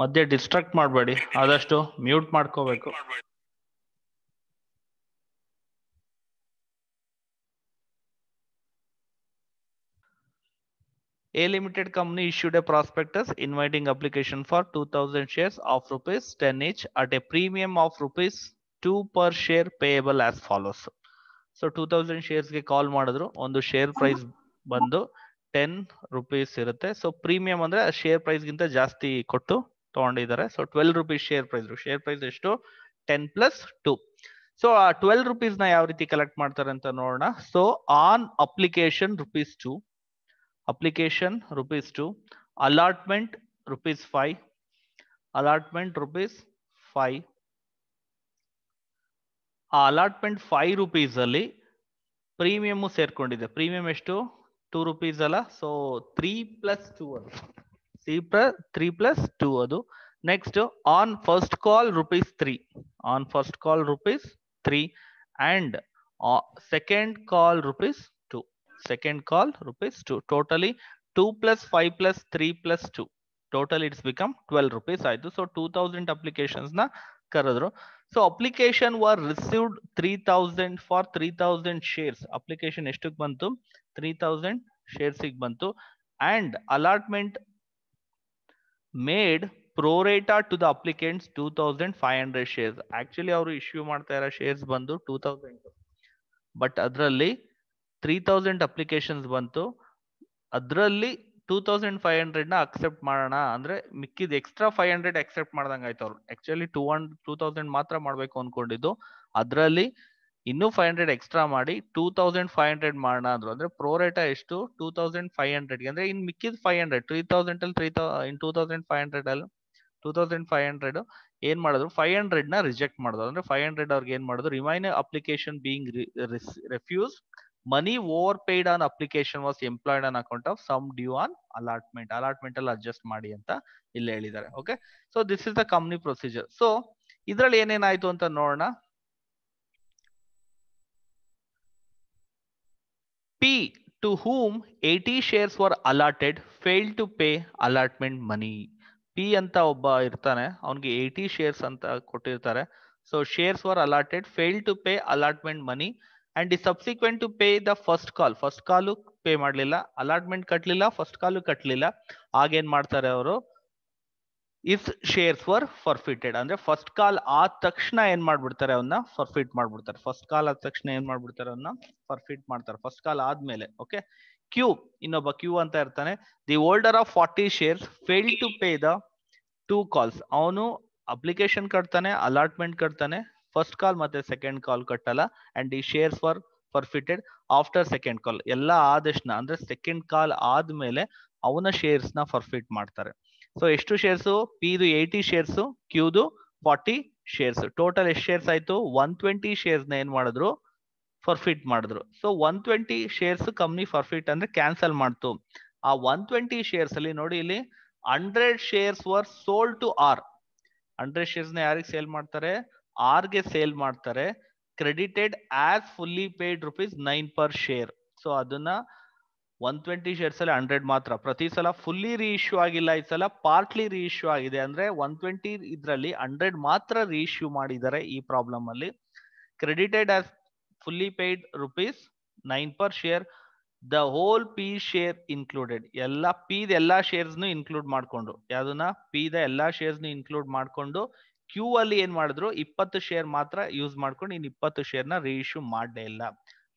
ಮಧ್ಯೆ ಡಿಸ್ಟ್ರಾಕ್ಟ್ ಮಾಡಬೇಡಿ ಆದಷ್ಟು ಮ್ಯೂಟ್ ಮಾಡ್ಕೋಬೇಕು a limited company issued a prospectus inviting application for two thousand shares of rupees ten each at a premium of rupees two per share payable as follows so two thousand ಶೇರ್ಸ್ಗೆ call ಮಾಡಿದ್ರು ಒಂದು share price ಬಂದು ten rupees ಇರುತ್ತೆ so premium ಅಂದ್ರೆ share ಪ್ರೈಸ್ಗಿಂತ ಜಾಸ್ತಿ ಕೊಟ್ಟು ತಗೊಂಡಿದ್ದಾರೆ so twelve rupees share price share price ಎಷ್ಟು ಟೆನ್ ಪ್ಲಸ್ ಟು ಸೊ ಆ ಟ್ವೆಲ್ ರುಪೀಸ್ ನ ಯಾವ ರೀತಿ ಕಲೆಕ್ಟ್ ಮಾಡ್ತಾರೆ ಅಂತ ನೋಡೋಣ so on application rupees two application rupees two allotment rupees five allotment rupees five ಆ ಅಲಾಟ್ಮೆಂಟ್ ಫೈವ್ ರುಪೀಸ್ ಅಲ್ಲಿ ಪ್ರೀಮಿಯಮ್ ಸೇರ್ಕೊಂಡಿದೆ ಪ್ರೀಮಿಯಂ ಎಷ್ಟು ಟೂ ರುಪೀಸ್ ಅಲ್ಲ ಸೊ ತ್ರೀ ಪ್ಲಸ್ ಟೂ ಅಲ್ಲ ಸಿ ಪ್ಲಸ್ ತ್ರೀ ಪ್ಲಸ್ ಟೂ ಅದು next on first call rupees three on first call rupees three and second call rupees two second call rupees two totally two plus five plus three plus two total it's become twelve rupees ಆಯ್ತು so two thousand applications ನ ಕರೆದ್ರು so application were received three thousand for three thousand shares application ಎಷ್ಟಕ್ಕೆ ಬಂತು three thousand shares ಬಂತು and allotment made pro rata to the applicants two thousand five hundred shares actually ಅವರು issue ಮಾಡ್ತಾ ಇರೋ shares ಬಂದು two thousand but ಅದರಲ್ಲಿ three thousand applications ಬಂತು ಅದರಲ್ಲಿ ಟೂ ತೌಸಂಡ್ ಫೈವ್ ಹಂಡ್ರೆಡ್ ನ ಅಕ್ಸೆಪ್ಟ್ ಮಾಡೋಣ ಅಂದ್ರೆ ಮಿಕ್ಕಿದ ಎಕ್ಸ್ಟ್ರಾ ಫೈವ್ ಹಂಡ್ರೆಡ್ ಅಕ್ಸೆಪ್ಟ್ ಮಾಡ್ದಂಗೆ ಆಯ್ತು ಅವ್ರು ಆಕ್ಚುಲಿ ಟೂ ಹಂಡ್ ಟೂ ತೌಸಂಡ್ ಮಾತ್ರ ಮಾಡಬೇಕು ಅನ್ಕೊಂಡಿದ್ದು ಅದರಲ್ಲಿ ಇನ್ನೂ ಫೈವ್ ಹಂಡ್ರೆಡ್ ಎಕ್ಸ್ಟ್ರಾ ಮಾಡಿ ಟೂ ತೌಸಂಡ್ ಫೈವ್ ಹಂಡ್ರೆಡ್ ಮಾಡೋಣ ಅಂದ್ರು ಅಂದ್ರೆ ಪ್ರೋರೇಟ ಎಷ್ಟು ಟೂ ತೌಸಂಡ್ ಫೈವ್ ಹಂಡ್ರೆಡ್ಗೆ ಅಂದ್ರೆ ಇನ್ ಮಿಕ್ಕಿದ ಫೈವ್ ಹಂಡ್ರೆಡ್ ತ್ರೀ ತೌಸಂಡ್ ಅಲ್ಲಿ ತ್ರೀ ಇನ್ ಟೂ ತೌಸಂಡ್ ಫೈವ್ ಹಂಡ್ರೆಡ್ ಅಲ್ಲಿ ಟೂ ತೌಸಂಡ್ ಫೈವ್ ಹಂಡ್ರೆಡ್ ಏನ್ ಮಾಡಿದ್ರು ಫೈವ್ ಹಂಡ್ರೆಡ್ ನ ರಿಜೆಕ್ಟ್ ಮಾಡಿದ್ರು ಅಂದ್ರೆ ಫೈವ್ ಹಂಡ್ರೆಡ್ ಅವ್ರಿಗೆ ಏನ್ ಮಾಡಿದ್ರು remain application being refuse money over paid on application was employed on account of sum due on allotment allotment ಅಲ್ಲಿ ಅಡ್ಜಸ್ಟ್ ಮಾಡಿ ಅಂತ ಇಲ್ಲಿ ಹೇಳಿದ್ದಾರೆ okay so this is the company procedure so ಇದ್ರಲ್ಲಿ ಏನೇನಾಯ್ತು ಅಂತ ನೋಡೋಣ P to whom 80 shares were allotted, failed to pay allotment money. P ಅಂತ ಒಬ್ಬ ಇರ್ತಾನೆ ಅವನಿಗೆ ಏಯ್ಟಿ ಶೇರ್ಸ್ ಅಂತ ಕೊಟ್ಟಿರ್ತಾರೆ so shares were allotted fail to pay allotment money and ಈ subsequent to pay the first call first call pay ಮಾಡಲಿಲ್ಲ allotment ಕಟ್ಟಲಿಲ್ಲ first call ಕಟ್ಟಲಿಲ್ಲ ಆಗೇನ್ ಮಾಡ್ತಾರೆ ಅವರು ಇಸ್ ಶೇರ್ಸ್ ವರ್ ಫರ್ಫಿಟೆಡ್ ಅಂದ್ರೆ ಫಸ್ಟ್ ಕಾಲ್ ಆದ ತಕ್ಷಣ ಏನ್ ಮಾಡ್ಬಿಡ್ತಾರೆ ಅವನ್ನ ಫರ್ಫಿಟ್ ಮಾಡ್ಬಿಡ್ತಾರೆ ಫಸ್ಟ್ ಕಾಲ್ ಆದ ತಕ್ಷಣ ಏನ್ ಮಾಡ್ಬಿಡ್ತಾರೆ ಅವನ್ನ ಫರ್ಫಿಟ್ ಮಾಡ್ತಾರೆ ಫಸ್ಟ್ ಕಾಲ್ ಆದ್ಮೇಲೆ ಓಕೆ ಕ್ಯೂ ಇನ್ನೊಬ್ಬ ಕ್ಯೂ ಅಂತ ಇರ್ತಾನೆ the holder of forty shares fail to pay the two calls ಅವನು ಅಪ್ಲಿಕೇಶನ್ ಕಟ್ತಾನೆ ಅಲಾಟ್ಮೆಂಟ್ ಕಟ್ತಾನೆ ಫಸ್ಟ್ ಕಾಲ್ ಮತ್ತೆ ಸೆಕೆಂಡ್ ಕಾಲ್ ಕಟ್ಟಲ್ಲ ಅಂಡ್ ಈ shares for forfeited after second call ಎಲ್ಲ ಆದಷ್ಟ ಅಂದ್ರೆ ಸೆಕೆಂಡ್ ಕಾಲ್ ಆದ್ಮೇಲೆ ಅವನ ಶೇರ್ಸ್ ನ ಫರ್ಫಿಟ್ ಮಾಡ್ತಾರೆ ಸೊ ಎಷ್ಟು ಶೇರ್ಸು ಪಿದು ಏಯ್ಟಿ ಶೇರ್ಸು ಕ್ಯೂದು ಫಾರ್ಟಿ ಶೇರ್ಸ್ ಟೋಟಲ್ ಎಷ್ಟು ಶೇರ್ಸ್ ಆಯ್ತು ಒನ್ ಟ್ವೆಂಟಿ ಶೇರ್ಸ್ನ ಏನ್ ಮಾಡಿದ್ರು ಫರ್ಫಿಟ್ ಮಾಡಿದ್ರು so one twenty shares company forfeit ಅಂದ್ರೆ ಕ್ಯಾನ್ಸಲ್ ಮಾಡ್ತು ಆ ಒನ್ ಟ್ವೆಂಟಿ ಶೇರ್ಸ್ ಅಲ್ಲಿ ನೋಡಿ ಇಲ್ಲಿ hundred shares were sold to R hundred shares ನ ಯಾರಿಗೆ ಸೇಲ್ ಮಾಡ್ತಾರೆ ಆರ್ ಗೆ ಸೇಲ್ ಮಾಡ್ತಾರೆ credited as fully paid rupees nine per share so ಅದನ್ನ ಒನ್ ಟ್ವೆಂಟಿ ಶೇರ್ಸ್ ಅಲ್ಲಿ ಹಂಡ್ರೆಡ್ ಮಾತ್ರ ಪ್ರತಿ ಸಲ ಫುಲ್ಲಿ ರೀಇಶ್ಯೂ ಆಗಿಲ್ಲ ಈ ಸಲ ಪಾರ್ಟ್ಲಿ ರೀಇಶ್ಯೂ ಆಗಿದೆ ಅಂದ್ರೆ ಒನ್ ಟ್ವೆಂಟಿ ಇದರಲ್ಲಿ ಹಂಡ್ರೆಡ್ ಮಾತ್ರ ರೀಇಶ್ಯೂ ಮಾಡಿದ್ದಾರೆ ಈ ಪ್ರಾಬ್ಲಮ್ ಅಲ್ಲಿ credited as fully paid rupees nine per share the whole P share included ಎಲ್ಲ ದ ಎಲ್ಲಾ ಶೇರ್ಸ್ನು ಇನ್ಕ್ಲೂಡ್ ಮಾಡ್ಕೊಂಡು ಯಾವ್ದನ್ನ ದ ಎಲ್ಲಾ ಶೇರ್ಸ್ನು ಇನ್ಕ್ಲೂಡ್ ಮಾಡ್ಕೊಂಡು ಕ್ಯೂ ಅಲ್ಲಿ ಏನ್ ಮಾಡಿದ್ರು ಇಪ್ಪತ್ತು ಶೇರ್ ಮಾತ್ರ ಯೂಸ್ ಮಾಡ್ಕೊಂಡು ಇನ್ ಇಪ್ಪತ್ತು ಶೇರ್ನ ರೀಇಶ್ಯೂ ಮಾಡಲೇ ಇಲ್ಲ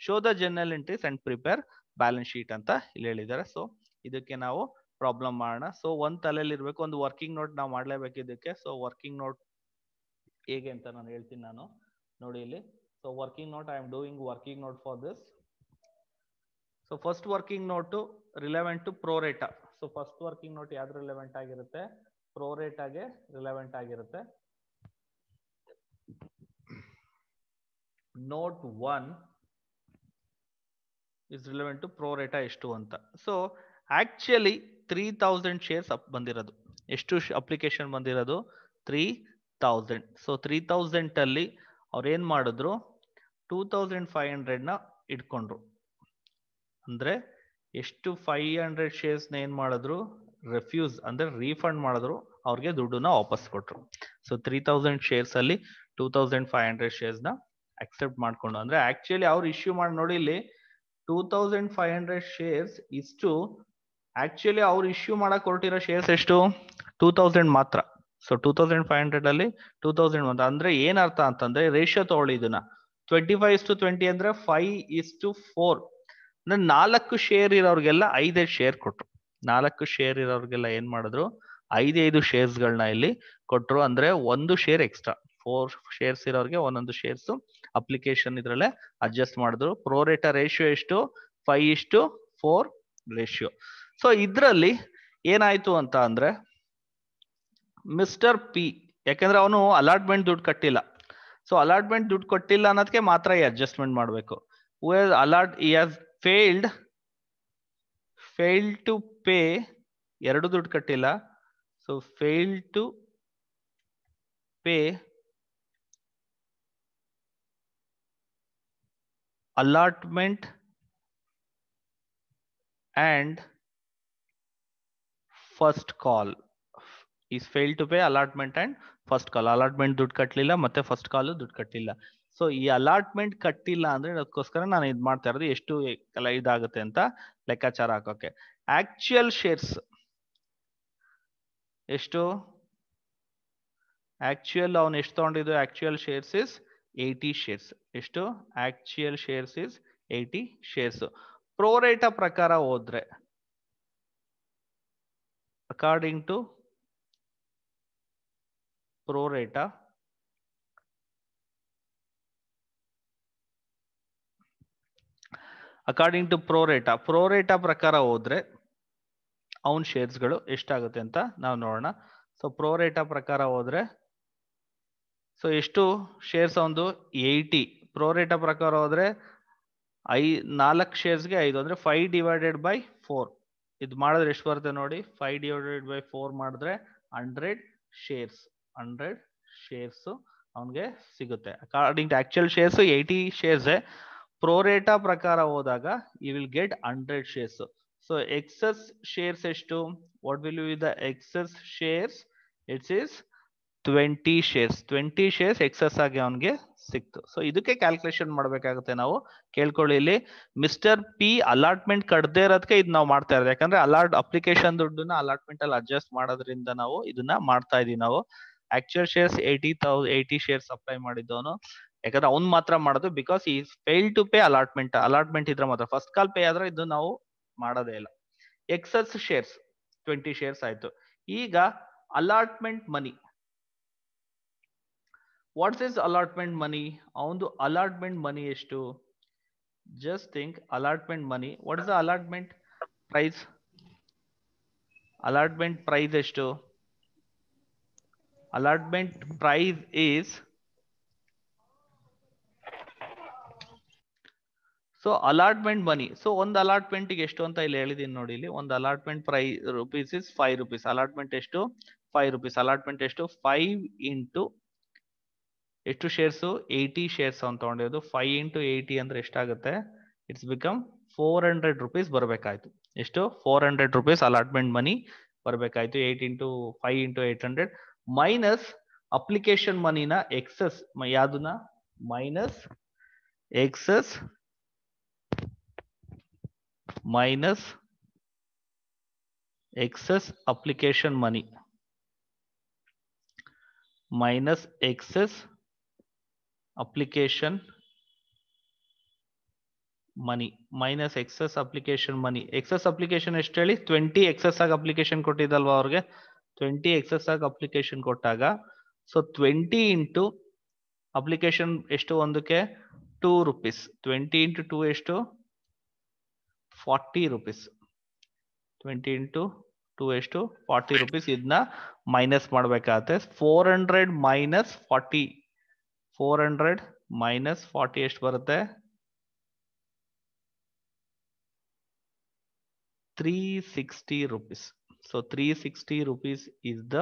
show the journal entries and prepare balance sheet ಅಂತ ಇಲ್ಲಿ ಹೇಳಿದ್ದಾರೆ ಸೊ ಇದಕ್ಕೆ ನಾವು ಪ್ರಾಬ್ಲಮ್ ಮಾಡೋಣ ಸೊ ಒಂದು ತಲೆಯಲ್ಲಿ ಇರ್ಬೇಕು ಒಂದು ವರ್ಕಿಂಗ್ ನೋಟ್ ನಾವು ಮಾಡಲೇಬೇಕು ಇದಕ್ಕೆ ಸೊ ವರ್ಕಿಂಗ್ ನೋಟ್ ಹೇಗೆ ಅಂತ ನಾನು ಹೇಳ್ತೀನಿ ನಾನು ನೋಡಿ ಇಲ್ಲಿ so working note I am doing working note for this so first working note relevant to pro rata so first working note ಯಾವ್ದು ರಿಲೆವೆಂಟ್ ಆಗಿರುತ್ತೆ ಪ್ರೋರೇಟಾಗೆ ರಿಲೆವೆಂಟ್ ಆಗಿರುತ್ತೆ note one is relevant to pro rata ಎಷ್ಟು ಅಂತ so actually three thousand shares ಅಪ್ ಬಂದಿರೋದು ಎಷ್ಟು application ಬಂದಿರೋದು ತ್ರೀ ತೌಸಂಡ್ ಸೊ ತ್ರೀ ತೌಸಂಡಲ್ಲಿ ಅಲ್ಲಿ ಅವ್ರು ಏನು ಮಾಡಿದ್ರು ಟೂ ತೌಸಂಡ್ ಫೈವ್ ಹಂಡ್ರೆಡ್ನ ಇಟ್ಕೊಂಡ್ರು ಅಂದರೆ ಎಷ್ಟು ಫೈವ್ ಹಂಡ್ರೆಡ್ ಶೇರ್ಸ್ನ ಏನು ಮಾಡಿದ್ರು ರೆಫ್ಯೂಸ್ ಅಂದರೆ ರೀಫಂಡ್ ಮಾಡಿದ್ರು ಅವ್ರಿಗೆ ದುಡ್ಡನ್ನ ವಾಪಸ್ ಕೊಟ್ಟರು ಸೊ ತ್ರೀ ತೌಸಂಡ್ ಶೇರ್ಸ್ ಅಲ್ಲಿ ಟೂ ತೌಸಂಡ್ ಫೈವ್ ಹಂಡ್ರೆಡ್ ಶೇರ್ಸ್ನ ಅಕ್ಸೆಪ್ಟ್ ಮಾಡಿಕೊಂಡು ಅಂದರೆ ಆಕ್ಚುಲಿ ಅವ್ರು ಇಶ್ಯೂ ಮಾಡಿ ನೋಡಿ ಇಲ್ಲಿ ಫೈವ್ ಹಂಡ್ರೆಡ್ ಶೇರ್ಸ್ ಇಷ್ಟು ಆಕ್ಚುಲಿ ಅವ್ರು ಇಶ್ಯೂ ಮಾಡಕ್ ಹೊರಟಿರೋ ಶೇರ್ಸ್ ಎಷ್ಟು ಟೂ ತೌಸಂಡ್ ಮಾತ್ರ so two thousand five hundred ಅಲ್ಲಿ ಟೂ ತೌಸಂಡ್ ಒಂದು ಅಂದ್ರೆ ಏನ್ ಅರ್ಥ ಅಂತಂದ್ರೆ ರೇಷಿಯೋ ತಗೊಳ್ಳಿ ಇದನ್ನ twenty five is to twenty ಅಂದ್ರೆ ಫೈವ್ ಇಸ್ ಟು ಫೋರ್ ಅಂದ್ರೆ ನಾಲ್ಕು ಶೇರ್ ಇರೋರ್ಗೆಲ್ಲ ಐದೈದು ಶೇರ್ ಕೊಟ್ರು ನಾಲ್ಕು ಶೇರ್ ಇರೋರ್ಗೆಲ್ಲ ಏನ್ ಮಾಡಿದ್ರು ಐದೈದು ಶೇರ್ಸ್ ಗಳನ್ನ ಇಲ್ಲಿ ಕೊಟ್ರು ಅಂದ್ರೆ ಒಂದು ಶೇರ್ ಎಕ್ಸ್ಟ್ರಾ ಫೋರ್ ಶೇರ್ಸ್ ಇರೋರಿಗೆ ಒಂದೊಂದು ಶೇರ್ಸ್ ಅಪ್ಲಿಕೇಶನ್ ಇದರಲ್ಲೇ ಅಡ್ಜಸ್ಟ್ ಮಾಡಿದ್ರು ಪ್ರೋರೇಟ ರೇಷಿಯೋ ಎಷ್ಟು ಫೈವ್ ಇಷ್ಟು ಫೋರ್ ರೇಷಿಯೋ ಸೊ ಇದರಲ್ಲಿ ಏನಾಯ್ತು ಅಂತ ಅಂದ್ರೆ ಮಿಸ್ಟರ್ ಪಿ ಯಾಕೆಂದ್ರೆ ಅವನು ಅಲಾಟ್ಮೆಂಟ್ ದುಡ್ಡು ಕಟ್ಟಿಲ್ಲ ಸೊ ಅಲಾಟ್ಮೆಂಟ್ ದುಡ್ಡು ಕೊಟ್ಟಿಲ್ಲ ಅನ್ನೋದಕ್ಕೆ ಮಾತ್ರ ಈ ಅಡ್ಜಸ್ಟ್ಮೆಂಟ್ ಮಾಡಬೇಕು allottee has failed fail to pay ಎರಡು ದುಡ್ಡು ಕಟ್ಟಿಲ್ಲ so fail to pay allotment and first call is fail to pay allotment and first call allotment ದುಡ್ಡು ಕಟ್ಟಲಿಲ್ಲ ಮತ್ತೆ ಫಸ್ಟ್ ಕಾಲ್ ದುಡ್ಡು ಕಟ್ಟಲಿಲ್ಲ ಸೊ ಈ ಅಲಾಟ್ಮೆಂಟ್ ಕಟ್ಟಿಲ್ಲ ಅಂದ್ರೆ ಅದಕ್ಕೋಸ್ಕರ ನಾನು ಇದು ಮಾಡ್ತಾ ಇರೋದು ಎಷ್ಟು ಇದಾಗುತ್ತೆ ಅಂತ ಲೆಕ್ಕಾಚಾರ ಹಾಕೋಕೆ ಆಕ್ಚುಯಲ್ ಶೇರ್ಸ್ ಎಷ್ಟು ಆಕ್ಚುಯಲ್ ಅವನು ಎಷ್ಟು ತಗೊಂಡಿದ್ದು actual shares is eighty shares ಎಷ್ಟು actual shares is eighty shares pro rata ಪ್ರಕಾರ ಹೋದ್ರೆ according to pro rata according to pro rata pro rata ಪ್ರಕಾರ ಹೋದ್ರೆ ಅವನ್ ಶೇರ್ಸ್ಗಳು ಎಷ್ಟಾಗುತ್ತೆ ಅಂತ ನಾವು ನೋಡೋಣ ಸೊ ಪ್ರೋರೇಟ ಪ್ರಕಾರ ಹೋದ್ರೆ ಸೊ ಎಷ್ಟು ಶೇರ್ಸ್ ಒಂದು ಏಯ್ಟಿ ಪ್ರೋರೇಟ ಪ್ರಕಾರ ಹೋದ್ರೆ ಐ ನಾಲ್ಕು ಶೇರ್ಸ್ಗೆ ಐದು ಅಂದ್ರೆ ಫೈವ್ ಡಿವೈಡೆಡ್ ಬೈ ಫೋರ್ ಇದು ಮಾಡಿದ್ರೆ ಎಷ್ಟು ಬರುತ್ತೆ ನೋಡಿ ಫೈವ್ ಡಿವೈಡೆಡ್ ಬೈ ಫೋರ್ ಮಾಡಿದ್ರೆ ಹಂಡ್ರೆಡ್ ಶೇರ್ಸ್ ಹಂಡ್ರೆಡ್ ಶೇರ್ಸ್ ಅವನಿಗೆ ಸಿಗುತ್ತೆ according to actual shares eighty shares pro rata ಪ್ರಕಾರ ಹೋದಾಗ you will get hundred shares so excess shares ಎಷ್ಟು what will you the excess shares it's is twenty shares twenty shares excess ಆಗಿ ಅವನಿಗೆ ಸಿಕ್ತು so ಇದಕ್ಕೆ calculation ಮಾಡಬೇಕಾಗುತ್ತೆ ನಾವು ಕೇಳ್ಕೊಳ್ಳಿ ಇಲ್ಲಿ ಮಿಸ್ಟರ್ ಪಿ ಅಲಾಟ್ಮೆಂಟ್ ಕಡದೇ ಇರೋದಕ್ಕೆ ಇದು ನಾವು ಮಾಡ್ತಾ ಇರೋದು ಯಾಕಂದ್ರೆ ಅಲಾಟ್ ಅಪ್ಲಿಕೇಶನ್ ದುಡ್ಡನ್ನ ಅಲಾಟ್ಮೆಂಟ್ ಅಲ್ಲಿ ಅಡ್ಜಸ್ಟ್ ಮಾಡೋದ್ರಿಂದ ನಾವು ಇದನ್ನ ಮಾಡ್ತಾ ಇದೀವಿ ನಾವು actual shares eighty thousand eighty shares apply ಮಾಡಿದ್ದವನು ಯಾಕಂದ್ರೆ ಅವ್ನ್ ಮಾತ್ರ ಮಾಡೋದು ಬಿಕಾಸ್ ಈ fail to pay allotment allotment ಇದ್ರೆ ಮಾತ್ರ ಫಸ್ಟ್ ಕಾಲ್ ಪೇ ಆದ್ರೆ ಇದು ನಾವು ಮಾಡೋದೇ ಇಲ್ಲ ಎಕ್ಸಸ್ ಶೇರ್ಸ್ ಟ್ವೆಂಟಿ ಶೇರ್ಸ್ ಆಯ್ತು ಈಗ allotment money what's is allotment money ಅವನದು ಅಲಾಟ್ಮೆಂಟ್ ಮನಿ ಎಷ್ಟು just think allotment money what is the allotment price allotment price ಎಷ್ಟು allotment price is so allotment money so ಒಂದು ಅಲಾಟ್ಮೆಂಟ್ ಎಷ್ಟು ಅಂತ ಇಲ್ಲಿ ಹೇಳಿದೀನಿ ನೋಡಿ ಇಲ್ಲಿ ಒಂದು allotment price rupees is five rupees allotment ಎಷ್ಟು ಫೈವ್ ರುಪೀಸ್ ಅಲಾಟ್ಮೆಂಟ್ ಎಷ್ಟು ಫೈವ್ ಇಂಟು ಎಷ್ಟು ಶೇರ್ಸು ಏಯ್ಟಿ ಶೇರ್ಸ್ ಅಂತ ತಗೊಂಡಿರೋದು ಫೈವ್ ಇಂಟು ಏಯ್ಟಿ ಅಂದ್ರೆ ಎಷ್ಟಾಗುತ್ತೆ it's become four hundred rupees ಬರಬೇಕಾಯ್ತು ಎಷ್ಟು four hundred rupees allotment money ಬರಬೇಕಾಯ್ತು eight into five into eight hundred minus application ಮನಿನ ಎಕ್ಸಸ್ ಯಾವ್ದನ್ನ minus excess minus excess application money minus excess application money minus excess application money excess application ಎಷ್ಟು ಹೇಳಿ twenty excess ಆಗಿ application ಕೊಟ್ಟಿದಲ್ವಾ ಅವ್ರಿಗೆ twenty excess ಆಗಿ application ಕೊಟ್ಟಾಗ so twenty into application ಎಷ್ಟು ಒಂದಕ್ಕೆ two rupees twenty into two ಎಷ್ಟು forty rupees twenty into two ಎಷ್ಟು ಫಾರ್ಟಿ ರುಪೀಸ್ ಇದನ್ನ ಮೈನಸ್ ಮಾಡಬೇಕಾಗತ್ತೆ four hundred minus forty four hundred minus forty ಎಷ್ಟು ಬರುತ್ತೆ three sixty rupees so three sixty rupees is the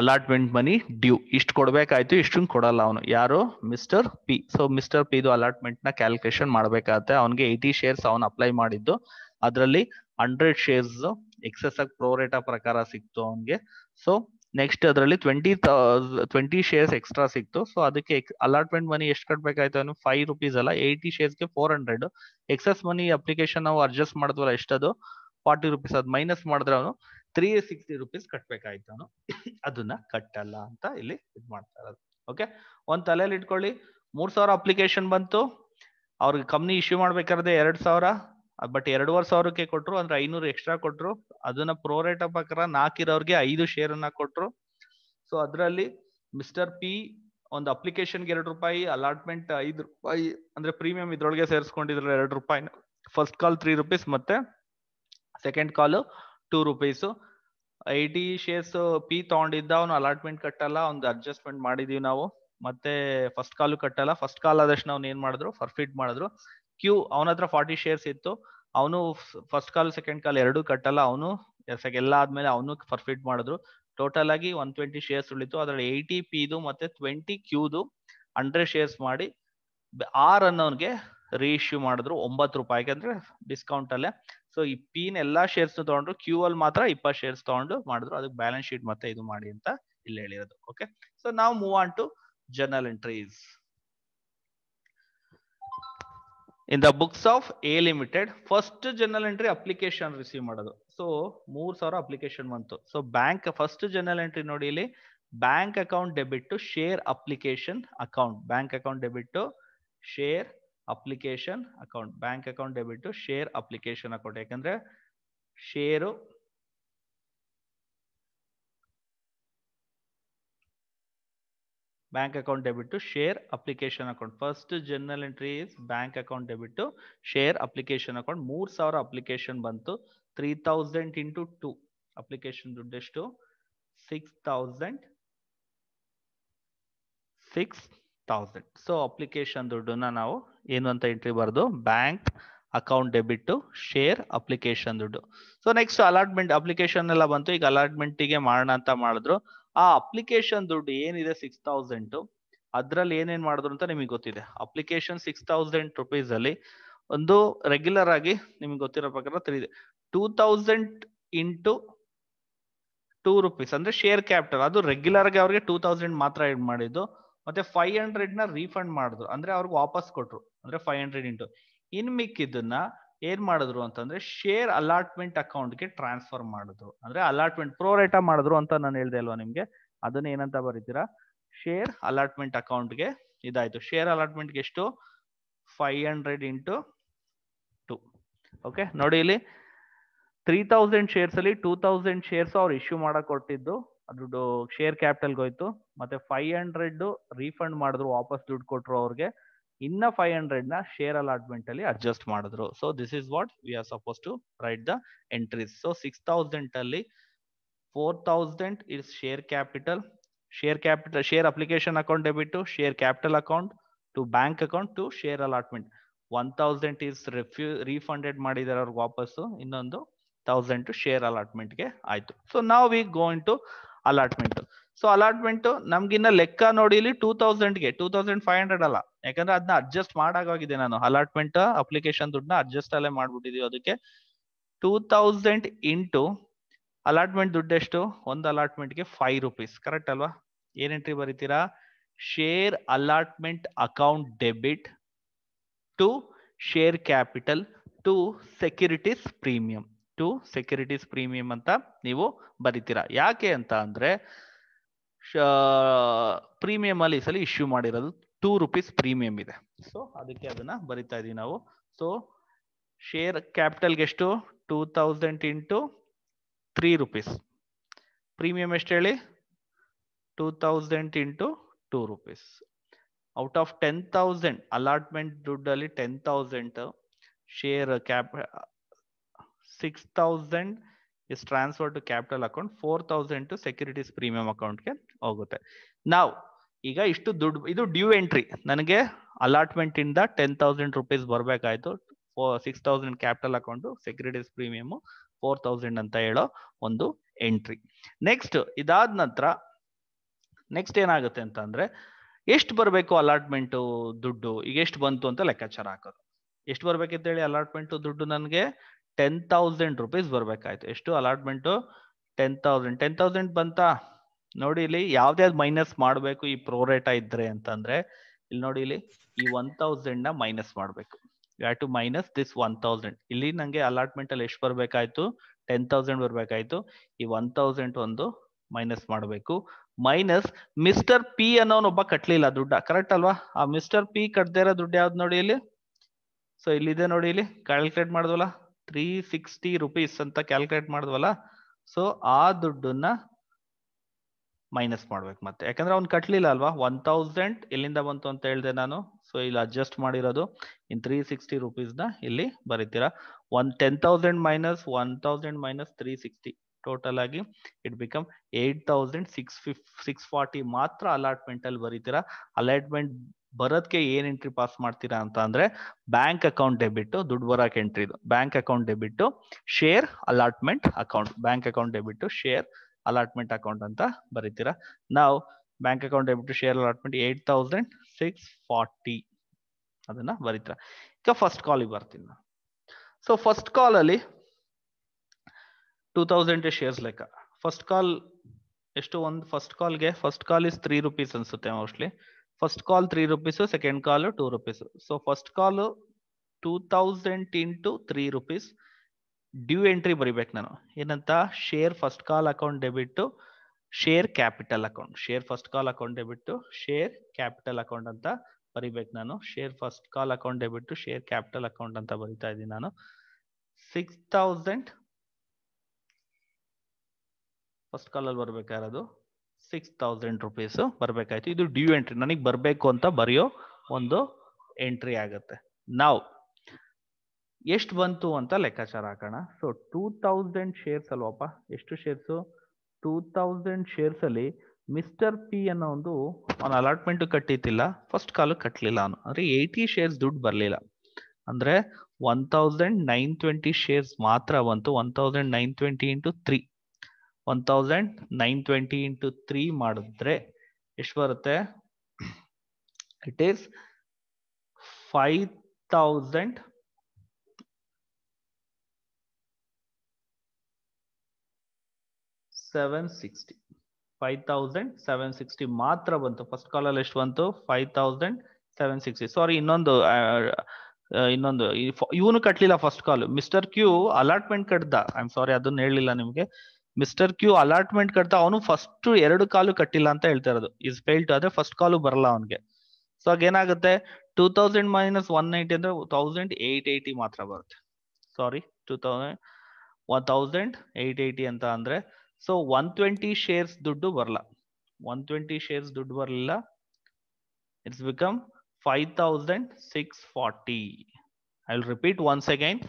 allotment money due ಇಷ್ಟು ಕೊಡ್ಬೇಕಾಯ್ತು ಇಷ್ಟು ಕೊಡಲ್ಲ ಅವನು ಯಾರು ಮಿಸ್ಟರ್ ಪಿ ಸೊ ಮಿಸ್ಟರ್ ಪಿದು ಅಲಾಟ್ಮೆಂಟ್ ನ ಕ್ಯಾಲ್ಕುಲೇಷನ್ ಮಾಡ್ಬೇಕಾಗತ್ತೆ ಅವನಿಗೆ ಏಯ್ಟಿ ಶೇರ್ಸ್ ಅವನು ಅಪ್ಲೈ ಮಾಡಿದ್ದು ಅದರಲ್ಲಿ ಹಂಡ್ರೆಡ್ ಶೇರ್ಸ್ ಎಕ್ಸೆಸ್ ಆಗಿ ಪ್ರೋರೇಟ ಪ್ರಕಾರ ಸಿಕ್ತು ಅವನಿಗೆ ಸೊ ನೆಕ್ಸ್ಟ್ ಅದರಲ್ಲಿ ಟ್ವೆಂಟಿ ಟ್ವೆಂಟಿ ಶೇರ್ಸ್ ಎಕ್ಸ್ಟ್ರಾ ಸಿಕ್ತು ಸೊ ಅದಕ್ಕೆ ಅಲಾಟ್ಮೆಂಟ್ ಮನಿ ಎಷ್ಟು ಕಟ್ಬೇಕಾಯ್ತು ಅನ್ನೋ ಫೈವ್ ರುಪೀಸ್ ಅಲ್ಲ ಏಯ್ಟಿ ಶೇರ್ಸ್ಗೆ four hundred excess money application ನಾವು ಅಡ್ಜಸ್ಟ್ ಮಾಡಿದ್ವಲ್ಲ ಎಷ್ಟದು ಫಾರ್ಟಿ ರುಪೀಸ್ ಅದು ಮೈನಸ್ ಮಾಡಿದ್ರೆ ಅವನು ತ್ರೀ ಸಿಕ್ಸ್ಟಿ ರುಪೀಸ್ ಕಟ್ಬೇಕಾಯ್ತು ಅವನು ಅದನ್ನ ಕಟ್ಟಲ್ಲ ಅಂತ ಇಲ್ಲಿ ಇದು ಮಾಡ್ತಾ ಇರೋದು ಓಕೆ ಒಂದು ತಲೆಯಲ್ಲಿ ಇಟ್ಕೊಳ್ಳಿ ಮೂರು ಸಾವಿರ ಅಪ್ಲಿಕೇಶನ್ ಬಂತು ಅವ್ರಿಗೆ ಕಂಪ್ನಿ ಇಶ್ಯೂ ಮಾಡ್ಬೇಕಾದ್ರೆ ಎರಡು ಸಾವಿರ ಬಟ್ ಎರಡೂವರೆ ಸಾವಿರಕ್ಕೆ ಕೊಟ್ರು ಅಂದ್ರೆ ಐನೂರು ಎಕ್ಸ್ಟ್ರಾ ಕೊಟ್ರು ಅದನ್ನ ಪ್ರೋರೇಟ ಪ್ರಕಾರ ಇರೋರ್ಗೆ ಐದು ಶೇರ್ ಅನ್ನ ಕೊಟ್ರು ಸೊ ಅದರಲ್ಲಿ ಮಿಸ್ಟರ್ ಪಿ ಒಂದು ಅಪ್ಲಿಕೇಶನ್ಗೆ ಎರಡು ರೂಪಾಯಿ ಅಲಾಟ್ಮೆಂಟ್ ಐದು ರೂಪಾಯಿ ಅಂದ್ರೆ ಪ್ರೀಮಿಯಂ ಇದ್ರೊಳಗೆ ಸೇರಿಸ್ಕೊಂಡಿದ್ರು ಎರಡು ರೂಪಾಯಿ ಫಸ್ಟ್ ಕಾಲ್ ತ್ರೀ ರುಪೀಸ್ ಮತ್ತೆ second call two rupees eighty shares P ತಗೊಂಡಿದ್ದ ಅವ್ನು ಅಲಾಟ್ಮೆಂಟ್ ಕಟ್ಟಲ್ಲ ಒಂದು ಅಡ್ಜಸ್ಟ್ಮೆಂಟ್ ಮಾಡಿದೀವಿ ನಾವು ಮತ್ತೆ ಫಸ್ಟ್ ಕಾಲು ಕಟ್ಟಲ್ಲ ಫಸ್ಟ್ ಕಾಲ್ ಆದಷ್ಟು ನಾವು ಏನ್ ಮಾಡಿದ್ರು ಫರ್ಫಿಟ್ ಮಾಡಿದ್ರು ಕ್ಯೂ ಅವನ ಹತ್ರ ಫಾರ್ಟಿ ಶೇರ್ಸ್ ಇತ್ತು ಅವನು ಫಸ್ಟ್ ಕಾಲ್ ಸೆಕೆಂಡ್ ಕಾಲ್ ಎರಡು ಕಟ್ಟಲ್ಲ ಅವನು ಎಲ್ಲ ಆದ್ಮೇಲೆ ಅವನು ಪರ್ಫಿಟ್ ಮಾಡಿದ್ರು ಟೋಟಲ್ ಆಗಿ ಒನ್ ಟ್ವೆಂಟಿ ಶೇರ್ಸ್ ಉಳಿತು ಅದರಲ್ಲಿ ಏಯ್ಟಿ ಇದು ಮತ್ತೆ ಟ್ವೆಂಟಿ ಕ್ಯೂದು ಹಂಡ್ರೆಡ್ ಶೇರ್ಸ್ ಮಾಡಿ ಆರ್ ಅನ್ನೋನ್ಗೆ ರೀಇಶ್ಯೂ ಮಾಡಿದ್ರು ಒಂಬತ್ತು ರೂಪಾಯಿ ಅಂದ್ರೆ ಡಿಸ್ಕೌಂಟ್ ಅಲ್ಲೇ ಸೊ ಈ ಪಿನ್ ಎಲ್ಲಾ ಶೇರ್ಸ್ ತಗೊಂಡ್ರು ಕ್ಯೂ ಅಲ್ಲಿ ಮಾತ್ರ ಇಪ್ಪತ್ತು ಶೇರ್ಸ್ ತಗೊಂಡು ಮಾಡಿದ್ರು ಅದಕ್ಕೆ ಬ್ಯಾಲೆನ್ಸ್ ಶೀಟ್ ಮತ್ತೆ ಇದು ಮಾಡಿ ಅಂತ ಇಲ್ಲಿ ಹೇಳಿರೋದು ಓಕೆ ಸೊ ನಾವು move on to journal entries in the books of a limited first journal entry application receive ಮಾಡೋದು ಸೊ ಮೂರ್ ಸಾವಿರ ಅಪ್ಲಿಕೇಶನ್ ಬಂತು so bank first journal entry ನೋಡಿ ಇಲ್ಲಿ bank account debit share application account bank account debit share application account bank account debit share application account ಯಾಕಂದ್ರೆ share bank account debit share application account first first entry entry bank account debit share application account application ಮೂರ್ ಸಾವಿರ application ಬಂತು three thousand into two application ಎಷ್ಟು six thousand six thousand so application ದುಡ್ಡನ್ನ ನಾವು ಏನು ಅಂತ entry ಬರೆದು bank account debit to share application ದುಡ್ಡು ಸೊ ನೆಕ್ಸ್ಟ್ ಅಲಾಟ್ಮೆಂಟ್ ಅಪ್ಲಿಕೇಶನ್ ಎಲ್ಲ ಬಂತು ಈಗ ಅಲಾಟ್ಮೆಂಟಿಗೆ ಮಾಡೋಣ ಅಂತ ಮಾಡಿದ್ರು ಆ ಅಪ್ಲಿಕೇಶನ್ ದುಡ್ಡು ಏನಿದೆ ಸಿಕ್ಸ್ ತೌಸಂಡ್ ಅದ್ರಲ್ಲಿ ಏನೇನ್ ಮಾಡಿದ್ರು ಅಂತ ನಿಮಗೆ ಗೊತ್ತಿದೆ ಅಪ್ಲಿಕೇಶನ್ ಸಿಕ್ಸ್ ತೌಸಂಡ್ ರುಪೀಸ್ ಅಲ್ಲಿ ಒಂದು ರೆಗ್ಯುಲರ್ ಆಗಿ ನಿಮ್ಗೆ ಗೊತ್ತಿರೋ ಪ್ರಕಾರ ತಿಳಿದಿದೆ two thousand into two rupees ಅಂದ್ರೆ ಶೇರ್ ಕ್ಯಾಪಿಟಲ್ ಅದು ರೆಗ್ಯುಲರ್ ಆಗಿ ಅವ್ರಿಗೆ ಟೂ ತೌಸಂಡ್ ಮಾತ್ರ ಇಡ್ ಮಾಡಿದ್ದು ಮತ್ತೆ ಫೈವ್ ಹಂಡ್ರೆಡ್ ನ ರೀಫಂಡ್ ಮಾಡಿದ್ರು ಅಂದ್ರೆ ಅವ್ರಿಗೆ ವಾಪಸ್ ಕೊಟ್ರು ಅಂದ್ರೆ ಫೈವ್ ಹಂಡ್ರೆಡ್ ಇಂಟು ಇನ್ ಮಿಕ್ಕಿದ್ದನ್ನ ಏನ್ ಮಾಡಿದ್ರು ಅಂತಂದ್ರೆ ಶೇರ್ ಅಲಾಟ್ಮೆಂಟ್ ಅಕೌಂಟ್ಗೆ ಟ್ರಾನ್ಸ್ಫರ್ ಮಾಡಿದ್ರು ಅಂದ್ರೆ ಅಲಾಟ್ಮೆಂಟ್ ರೇಟಾ ಮಾಡಿದ್ರು ಅಂತ ನಾನು ಹೇಳಿದೆ ಅಲ್ವಾ ನಿಮ್ಗೆ ಅದನ್ನ ಏನಂತ ಬರೀತೀರಾ ಶೇರ್ ಅಲಾಟ್ಮೆಂಟ್ ಅಕೌಂಟ್ಗೆ ಇದಾಯ್ತು ಶೇರ್ ಅಲಾಟ್ಮೆಂಟ್ಗೆ ಎಷ್ಟು five hundred into two okay ನೋಡಿ ಇಲ್ಲಿ ತ್ರೀ ತೌಸಂಡ್ ಶೇರ್ಸ್ ಅಲ್ಲಿ ಟೂ ತೌಸಂಡ್ ಶೇರ್ಸ್ ಅವ್ರು ಇಶ್ಯೂ ಮಾಡಕ್ ಕೊಟ್ಟಿದ್ದು ಅದು ಶೇರ್ ಕ್ಯಾಪಿಟಲ್ಗೆ ಹೋಯ್ತು ಮತ್ತೆ ಫೈವ್ ಹಂಡ್ರೆಡ್ ರೀಫಂಡ್ ಮಾಡಿದ್ರು ವಾಪಸ್ ದುಡ್ಡು ಕೊಟ್ರು ಅವ್ರಿಗೆ ಇನ್ನ ಫೈವ್ ಹಂಡ್ರೆಡ್ ನ ಶೇರ್ ಅಲಾಟ್ಮೆಂಟ್ ಅಲ್ಲಿ ಅಡ್ಜಸ್ಟ್ ಮಾಡಿದ್ರು so this is what we are supposed to write the entries so six thousand ಅಲ್ಲಿ four thousand is share capital share capital share application account debit share capital account to bank account to share allotment one thousand is refu refunded ಮಾಡಿದಾರೆ ಅವ್ರಿಗೆ ವಾಪಸ್ಸು ಇನ್ನೊಂದು thousand to share ಅಲಾಟ್ಮೆಂಟ್ಗೆ ಆಯಿತು so ನಾವು we go in to allotment so allotment ನಮ್ಗಿನ್ನ ಲೆಕ್ಕ ನೋಡಿ ಇಲ್ಲಿ ಟೂ ತೌಸಂಡ್ಗೆ ಟೂ ತೌಸಂಡ್ ಫೈವ್ ಹಂಡ್ರೆಡ್ ಅಲ್ಲ ಯಾಕಂದ್ರೆ ಅದನ್ನ ಅಡ್ಜಸ್ಟ್ ಮಾಡಿದೆ ನಾನು ಅಲಾಟ್ಮೆಂಟ್ ಅಪ್ಲಿಕೇಶನ್ ದುಡ್ಡನ್ನ ಅಡ್ಜಸ್ಟ್ ಅಲ್ಲೇ ಮಾಡ್ಬಿಟ್ಟಿದೀವಿ ಅದಕ್ಕೆ ಟೂ ತೌಸಂಡ್ ಇಂಟು ಅಲಾಟ್ಮೆಂಟ್ ದುಡ್ಡು ಎಷ್ಟು ಒಂದು ಅಲಾಟ್ಮೆಂಟ್ಗೆ ಫೈವ್ ರುಪೀಸ್ ಕರೆಕ್ಟ್ ಅಲ್ವಾ ಏನ್ ಎಂಟ್ರಿ ಬರೀತೀರಾ share allotment account debit to share capital to securities premium to securities premium ಅಂತ ನೀವು ಬರಿತೀರಾ ಯಾಕೆ ಅಂತ ಅಂದ್ರೆ ಪ್ರೀಮಿಯಂ ಅಲ್ಲಿ ಸಲ ಇಶ್ಯೂ ಮಾಡಿರೋದು ಟೂ ರುಪೀಸ್ ಪ್ರೀಮಿಯಂ ಇದೆ ಸೊ ಅದಕ್ಕೆ ಅದನ್ನ ಬರಿತಾ ಇದೀವಿ ನಾವು ಸೊ ಶೇರ್ ಕ್ಯಾಪಿಟಲ್ ಎಷ್ಟು two thousand into three rupees premium ಎಷ್ಟು ಹೇಳಿ two thousand into two rupees out of ten thousand allotment ದುಡ್ಡಲ್ಲಿ ten thousand share cap six thousand is transfer to capital account four thousand to securities premium ಅಕೌಂಟ್ಗೆ ಹೋಗುತ್ತೆ ನಾವು ಈಗ ಇಷ್ಟು ದುಡ್ಡು ಇದು ಡ್ಯೂ ಎಂಟ್ರಿ ನನಗೆ ಅಲಾಟ್ಮೆಂಟ್ ಇಂದ ಟೆನ್ ತೌಸಂಡ್ ರುಪೀಸ್ ಬರ್ಬೇಕಾಯ್ತು six thousand capital account securities premium four thousand ಅಂತ ಹೇಳೋ ಒಂದು ಎಂಟ್ರಿ ನೆಕ್ಸ್ಟ್ ಇದಾದ ನಂತರ ನೆಕ್ಸ್ಟ್ ಏನಾಗುತ್ತೆ ಅಂತ ಅಂದ್ರೆ ಎಷ್ಟು ಬರಬೇಕು ಅಲಾಟ್ಮೆಂಟ್ ದುಡ್ಡು ಈಗ ಎಷ್ಟು ಬಂತು ಅಂತ ಲೆಕ್ಕಾಚಾರ ಹಾಕೋದು ಎಷ್ಟು ಬರ್ಬೇಕಂತ ಹೇಳಿ ಅಲಾಟ್ಮೆಂಟ್ ದುಡ್ಡು ನನಗೆ ಟೆನ್ ತೌಸಂಡ್ ರುಪೀಸ್ ಬರ್ಬೇಕಾಯ್ತು ಎಷ್ಟು allotment ten thousand ten thousand ಬಂತಾ ನೋಡಿ ಇಲ್ಲಿ ಯಾವ್ದೇ ಮೈನಸ್ ಮಾಡ್ಬೇಕು ಈ ಪ್ರೋರೇಟಾ ಇದ್ರೆ ಅಂತಂದ್ರೆ ಇಲ್ಲಿ ನೋಡಿ ಇಲ್ಲಿ ಈ ಒನ್ ತೌಸಂಡ್ ನ ಮೈನಸ್ ಮಾಡ್ಬೇಕು you to minus this one thousand ಇಲ್ಲಿ ನಂಗೆ ಅಲಾಟ್ಮೆಂಟ್ ಅಲ್ಲಿ ಎಷ್ಟು ಬರ್ಬೇಕಾಯ್ತು ಟೆನ್ ತೌಸಂಡ್ ಬರ್ಬೇಕಾಯ್ತು ಈ ಒನ್ ತೌಸಂಡ್ ಒಂದು ಮೈನಸ್ ಮಾಡಬೇಕು ಮೈನಸ್ ಮಿಸ್ಟರ್ ಪಿ ಒಬ್ಬ ಕಟ್ಲಿಲ್ಲ ದುಡ್ಡ ಕರೆಕ್ಟ್ ಅಲ್ವಾ ಆ ಮಿಸ್ಟರ್ ಪಿ ಕಟ್ದೇ ಇರೋ ದುಡ್ಡು ಯಾವ್ದು ನೋಡಿ ಇಲ್ಲಿ ಸೊ ಇಲ್ಲಿದೆ ನೋಡಿ ಇಲ್ಲಿ ಕ್ಯಾಲ್ಕುಲೇಟ್ ಮಾಡಿದ್ವಲ್ಲ ತ್ರೀ ಸಿಕ್ಸ್ಟಿ ರುಪೀಸ್ ಅಂತ ಕ್ಯಾಲ್ಕುಲೇಟ್ ಮಾಡಿದ್ವಲ್ಲ ಸೊ ಆ ದುಡ್ಡನ್ನ ಮೈನಸ್ ಮಾಡ್ಬೇಕು ಮತ್ತೆ ಯಾಕಂದ್ರೆ ಅವ್ನು ಕಟ್ಲಿಲ್ಲ ಅಲ್ವಾ ಒನ್ ತೌಸಂಡ್ ಎಲ್ಲಿಂದ ಬಂತು ಅಂತ ಹೇಳಿದೆ ನಾನು ಸೊ ಇಲ್ಲಿ ಅಡ್ಜಸ್ಟ್ ಮಾಡಿರೋದು ಇನ್ ತ್ರೀ ಸಿಕ್ಸ್ಟಿ ರುಪೀಸ್ನ ಇಲ್ಲಿ ಬರೀತೀರಾ one ten thousand minus one thousand minus three sixty total ಆಗಿ it become eight thousand six fif six forty ಮಾತ್ರ ಅಲಾಟ್ಮೆಂಟ್ ಅಲ್ಲಿ ಬರೀತೀರಾ ಅಲಾಟ್ಮೆಂಟ್ ಬರೋದಕ್ಕೆ ಏನ್ ಎಂಟ್ರಿ ಪಾಸ್ ಮಾಡ್ತೀರಾ ಅಂತ ಅಂದ್ರೆ ಬ್ಯಾಂಕ್ ಅಕೌಂಟ್ ಡೆಬಿಟ್ ದುಡ್ಡು ಬರೋಕೆ ಎಂಟ್ರಿ ಇದು bank account debit share allotment account bank account debit share allotment account ಅಂತ ಬರೀತೀರಾ ನಾವು bank account debit share allotment eight thousand six forty ಅದನ್ನ ಬರೀತೀರಾ ಈಗ ಫಸ್ಟ್ ಕಾಲಿಗೆ ಬರ್ತೀನಿ ನಾನು ಸೊ ಫಸ್ಟ್ ಕಾಲ್ ಅಲ್ಲಿ ಟೂ ತೌಸಂಡ್ ಶೇರ್ಸ್ ಲೆಕ್ಕ ಫಸ್ಟ್ ಕಾಲ್ ಎಷ್ಟು ಒಂದು ಫಸ್ಟ್ ಕಾಲ್ಗೆ first call is three rupees ಅನ್ಸುತ್ತೆ mostly first call three rupees second call two rupees so first call two thousand into three rupees due entry ಬರಿಬೇಕು ನಾನು ಏನಂತ share first call account debit share capital account share first call account debit share capital account ಅಂತ ಬರಿಬೇಕು ನಾನು share first call account debit share capital account ಅಂತ ಬರಿತಾ ಇದ್ದೀನಿ ನಾನು ಸಿಕ್ಸ್ ತೌಸಂಡ್ ಫಸ್ಟ್ ಅಲ್ಲಿ ಬರ್ಬೇಕಾರದು ಸಿಕ್ಸ್ ತೌಸಂಡ್ ರುಪೀಸ್ ಬರಬೇಕಾಯ್ತು ಇದು ಡ್ಯೂ ಎಂಟ್ರಿ ನನಗೆ ಬರಬೇಕು ಅಂತ ಬರೆಯೋ ಒಂದು ಎಂಟ್ರಿ ಆಗುತ್ತೆ ನಾವು ಎಷ್ಟು ಬಂತು ಅಂತ ಲೆಕ್ಕಾಚಾರ ಹಾಕೋಣ ಸೊ ಟೂ ತೌಸಂಡ್ ಶೇರ್ಸ್ ಅಲ್ವಪ್ಪ ಎಷ್ಟು ಶೇರ್ಸು ಟೂ ತೌಸಂಡ್ ಶೇರ್ಸಲ್ಲಿ ಮಿಸ್ಟರ್ ಪಿ ಅನ್ನೋ ಒಂದು ಅವನ ಅಲಾಟ್ಮೆಂಟ್ ಕಟ್ಟಿತ್ತಿಲ್ಲ ಫಸ್ಟ್ ಕಾಲು ಕಟ್ಟಲಿಲ್ಲ ಅವನು ಅಂದರೆ ಏಯ್ಟಿ ಶೇರ್ಸ್ ದುಡ್ಡು ಬರಲಿಲ್ಲ ಅಂದರೆ one thousand nine twenty shares ಮಾತ್ರ ಬಂತು one thousand nine twenty into three one thousand nine twenty into three ಮಾಡಿದ್ರೆ ಎಷ್ಟು ಬರುತ್ತೆ it is five thousand seven sixty five seven sixty ಮಾತ್ರ ಬಂತು ಫಸ್ಟ್ ಕಾಲಲ್ಲಿ ಎಷ್ಟು ಬಂತು five thousand seven sixty sorry ಇನ್ನೊಂದು ಇನ್ನೊಂದು ಇವನು ಕಟ್ಲಿಲ್ಲ first call mister Q allotment ಕಟ್ಟದ ಐ ಆಮ್ ಸಾರಿ ಅದನ್ನ ಹೇಳಲಿಲ್ಲ ನಿಮಗೆ ಮಿಸ್ಟರ್ ಕ್ಯೂ ಅಲಾಟ್ಮೆಂಟ್ ಕಟ್ತಾ ಅವನು ಫಸ್ಟ್ ಎರಡು ಕಾಲು ಕಟ್ಟಿಲ್ಲ ಅಂತ ಹೇಳ್ತಾ ಇರೋದು ಇಸ್ ಫೇಲ್ ಟು ಅಂದ್ರೆ ಫಸ್ಟ್ ಕಾಲು ಬರಲ್ಲ ಅವನಿಗೆ ಸೊ ಆಗ ಏನಾಗುತ್ತೆ two thousand minus one ninety ಅಂದ್ರೆ ತೌಸಂಡ್ ಏಟ್ ಏಯ್ಟಿ ಮಾತ್ರ ಬರುತ್ತೆ sorry two thousand one thousand eight eighty ಅಂತ ಅಂದ್ರೆ ಸೊ ಒನ್ ಟ್ವೆಂಟಿ ಶೇರ್ಸ್ ದುಡ್ಡು ಬರಲ್ಲ ಒನ್ ಟ್ವೆಂಟಿ ಶೇರ್ಸ್ ದುಡ್ಡು ಬರಲಿಲ್ಲ it's become five thousand six forty I will repeat once again